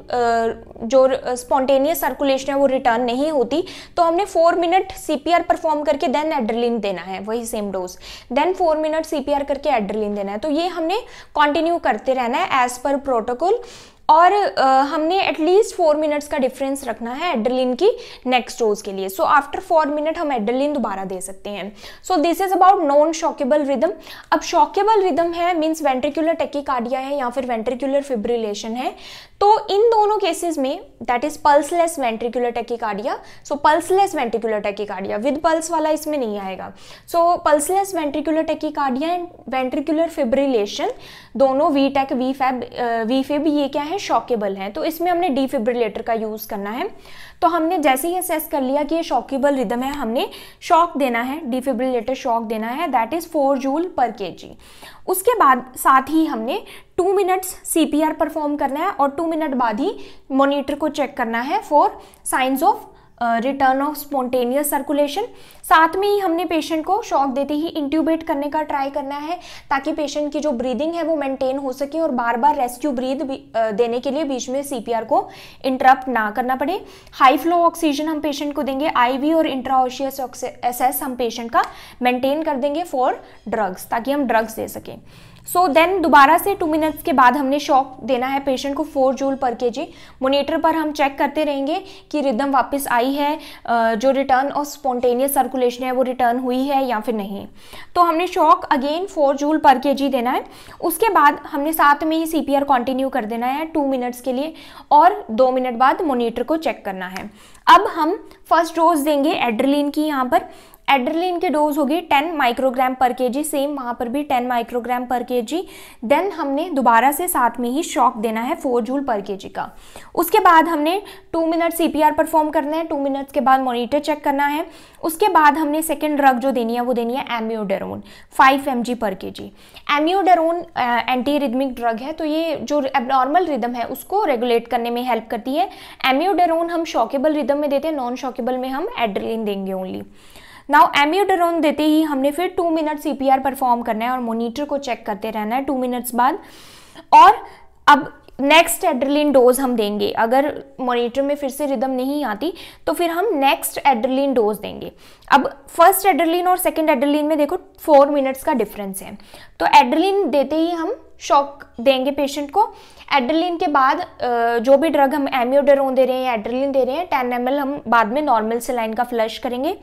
जो स्पॉन्टेनियस सर्कुलेशन है वो रिटर्न नहीं होती तो हमने फोर मिनट सी परफॉर्म करके देन एड्रलिन देना है वही same dose then four minute C करके एड्रलिन देना है तो ये हमने कंटिन्यू करते रहना है एज पर प्रोटोकॉल और आ, हमने एटलीस्ट फोर मिनट्स का डिफरेंस रखना है एडलिन की नेक्स्ट डोज के लिए सो आफ्टर फोर मिनट हम एडलिन दोबारा दे सकते हैं so this is about non shockable rhythm अब शॉकेबल रिदम है मीन्स वेंट्रिकुलर टेकिकार्डिया है या फिर वेंट्रिकुलर फिब्रिलेशन है तो इन दोनों केसेस में that is pulseless ventricular tachycardia so pulseless ventricular tachycardia with pulse वाला इसमें नहीं आएगा so pulseless ventricular tachycardia and ventricular fibrillation दोनों V tach V fib V fib ये क्या है शॉकेबल है तो इसमें हमने डिफिब्रिलेटर का यूज़ करना है तो हमने जैसे ही असेस कर लिया कि ये शॉकेबल रिदम है हमने शॉक देना है डिफिब्रिलेटर शॉक देना है दैट इज़ फोर जूल पर के जी उसके बाद साथ ही हमने टू मिनट्स सी परफॉर्म करना है और टू मिनट बाद ही मोनीटर को चेक करना है for signs of return of spontaneous circulation साथ में ही हमने पेशेंट को शॉक देते ही इंट्यूबेट करने का ट्राई करना है ताकि पेशेंट की जो ब्रीदिंग है वो मेंटेन हो सके और बार बार रेस्क्यू ब्रीद देने के लिए बीच में सीपीआर को इंटरप्ट ना करना पड़े हाई फ्लो ऑक्सीजन हम पेशेंट को देंगे आईवी और इंट्राओशियस एसेस हम पेशेंट का मेंटेन कर देंगे फॉर ड्रग्स ताकि हम ड्रग्स दे सकें सो देन दोबारा से टू मिनट्स के बाद हमने शॉक देना है पेशेंट को फोर जूल पर के जी मोनीटर पर हम चेक करते रहेंगे कि रिदम वापस आई है जो रिटर्न और स्पॉन्टेनियस सर्कुलेशन है वो रिटर्न हुई है या फिर नहीं तो हमने शॉक अगेन फोर जूल पर के जी देना है उसके बाद हमने साथ में ही सी पी आर कंटिन्यू कर देना है टू मिनट्स के लिए और दो मिनट बाद मोनीटर को चेक करना है अब हम फर्स्ट डोज देंगे एड्रलिन की यहाँ पर एड्रेलिन की डोज होगी 10 माइक्रोग्राम पर के जी सेम वहाँ पर भी 10 माइक्रोग्राम पर के जी देन हमने दोबारा से साथ में ही शॉक देना है 4 जूल पर के जी का उसके बाद हमने 2 minute C P R perform करना है 2 मिनट्स के बाद मोनिटर चेक करना है उसके बाद हमने सेकेंड ड्रग जो देनी है वो देनी है एम्योडेरोन five M G per K G amiodarone antiarrhythmic drug है तो ये जो एबनॉर्मल रिदम है उसको रेगुलेट करने में हेल्प करती है एम्योडेरोन हम शॉकेबल रिदम में देते हैं नॉन शॉकेबल में हम एड्रेलिन देंगे ओनली नाउ एम्यूडरोन देते ही हमने फिर टू मिनट सी परफॉर्म करना है और मोनीटर को चेक करते रहना है टू मिनट्स बाद और अब नेक्स्ट एड्रलिन डोज हम देंगे अगर मॉनिटर में फिर से रिदम नहीं आती तो फिर हम नेक्स्ट एड्रलिन डोज देंगे अब फर्स्ट एड्रलिन और सेकंड एड्रलिन में देखो फोर मिनट्स का डिफरेंस है तो एड्रलिन देते ही हम शॉक देंगे पेशेंट को एड्रलिन के बाद जो भी ड्रग हम एम्योडेरोन दे रहे हैं एड्रलिन दे रहे हैं टेन एम हम बाद में नॉर्मल सलाइन का फ्लश करेंगे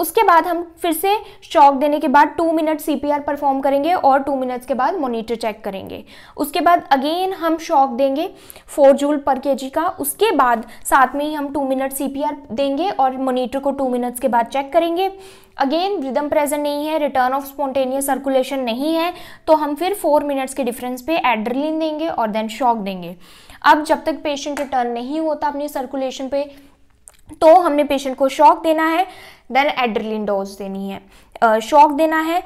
उसके बाद हम फिर से शॉक देने के बाद टू मिनट सी परफॉर्म करेंगे और टू मिनट्स के बाद मोनीटर चेक करेंगे उसके बाद अगेन हम शॉक देंगे फोर जूल पर के का उसके बाद साथ में ही हम टू मिनट सी देंगे और मोनीटर को टू मिनट्स के बाद चेक करेंगे अगेन रिदम प्रेजेंट नहीं है रिटर्न ऑफ स्पॉन्टेनियस सर्कुलेशन नहीं है तो हम फिर फोर मिनट्स के डिफरेंस पे एड्रलिन देंगे और देन शॉक देंगे अब जब तक पेशेंट रिटर्न नहीं होता अपनी सर्कुलेशन पे तो हमने पेशेंट को शॉक देना है देन एड्रलिन डोज देनी है शॉक देना है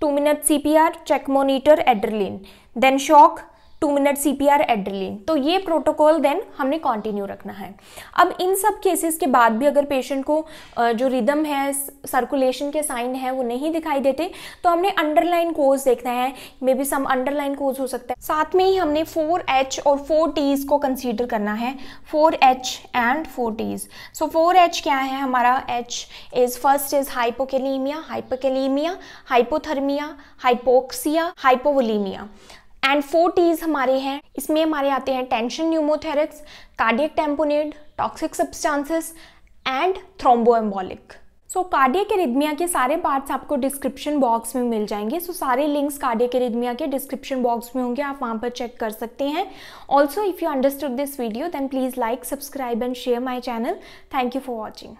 two minute C P R check monitor adrenaline then shock two minute C P R adrenaline तो ये प्रोटोकॉल देन हमने कंटिन्यू रखना है अब इन सब केसेस के बाद भी अगर पेशेंट को जो रिदम है सर्कुलेशन के साइन है वो नहीं दिखाई देते तो हमने अंडरलाइन कोज देखना है मे बी सम अंडरलाइन कोज हो सकता है साथ में ही हमने फोर एच और फोर टीज को कंसिडर करना है four H and four Ts so four H क्या है हमारा H is first is hypokalaemia hypokalaemia hypothermia hypoxia hypovolaemia and four Ts हमारे हैं इसमें हमारे आते हैं tension pneumothorax cardiac tamponade toxic substances and thromboembolic so cardiac arrhythmia के सारे पार्ट्स आपको डिस्क्रिप्शन बॉक्स में मिल जाएंगे सो so, सारे लिंक्स कार्डियक रिदमिया के डिस्क्रिप्शन बॉक्स में होंगे आप वहाँ पर चेक कर सकते हैं also if you understood this video then please like subscribe and share my channel thank you for watching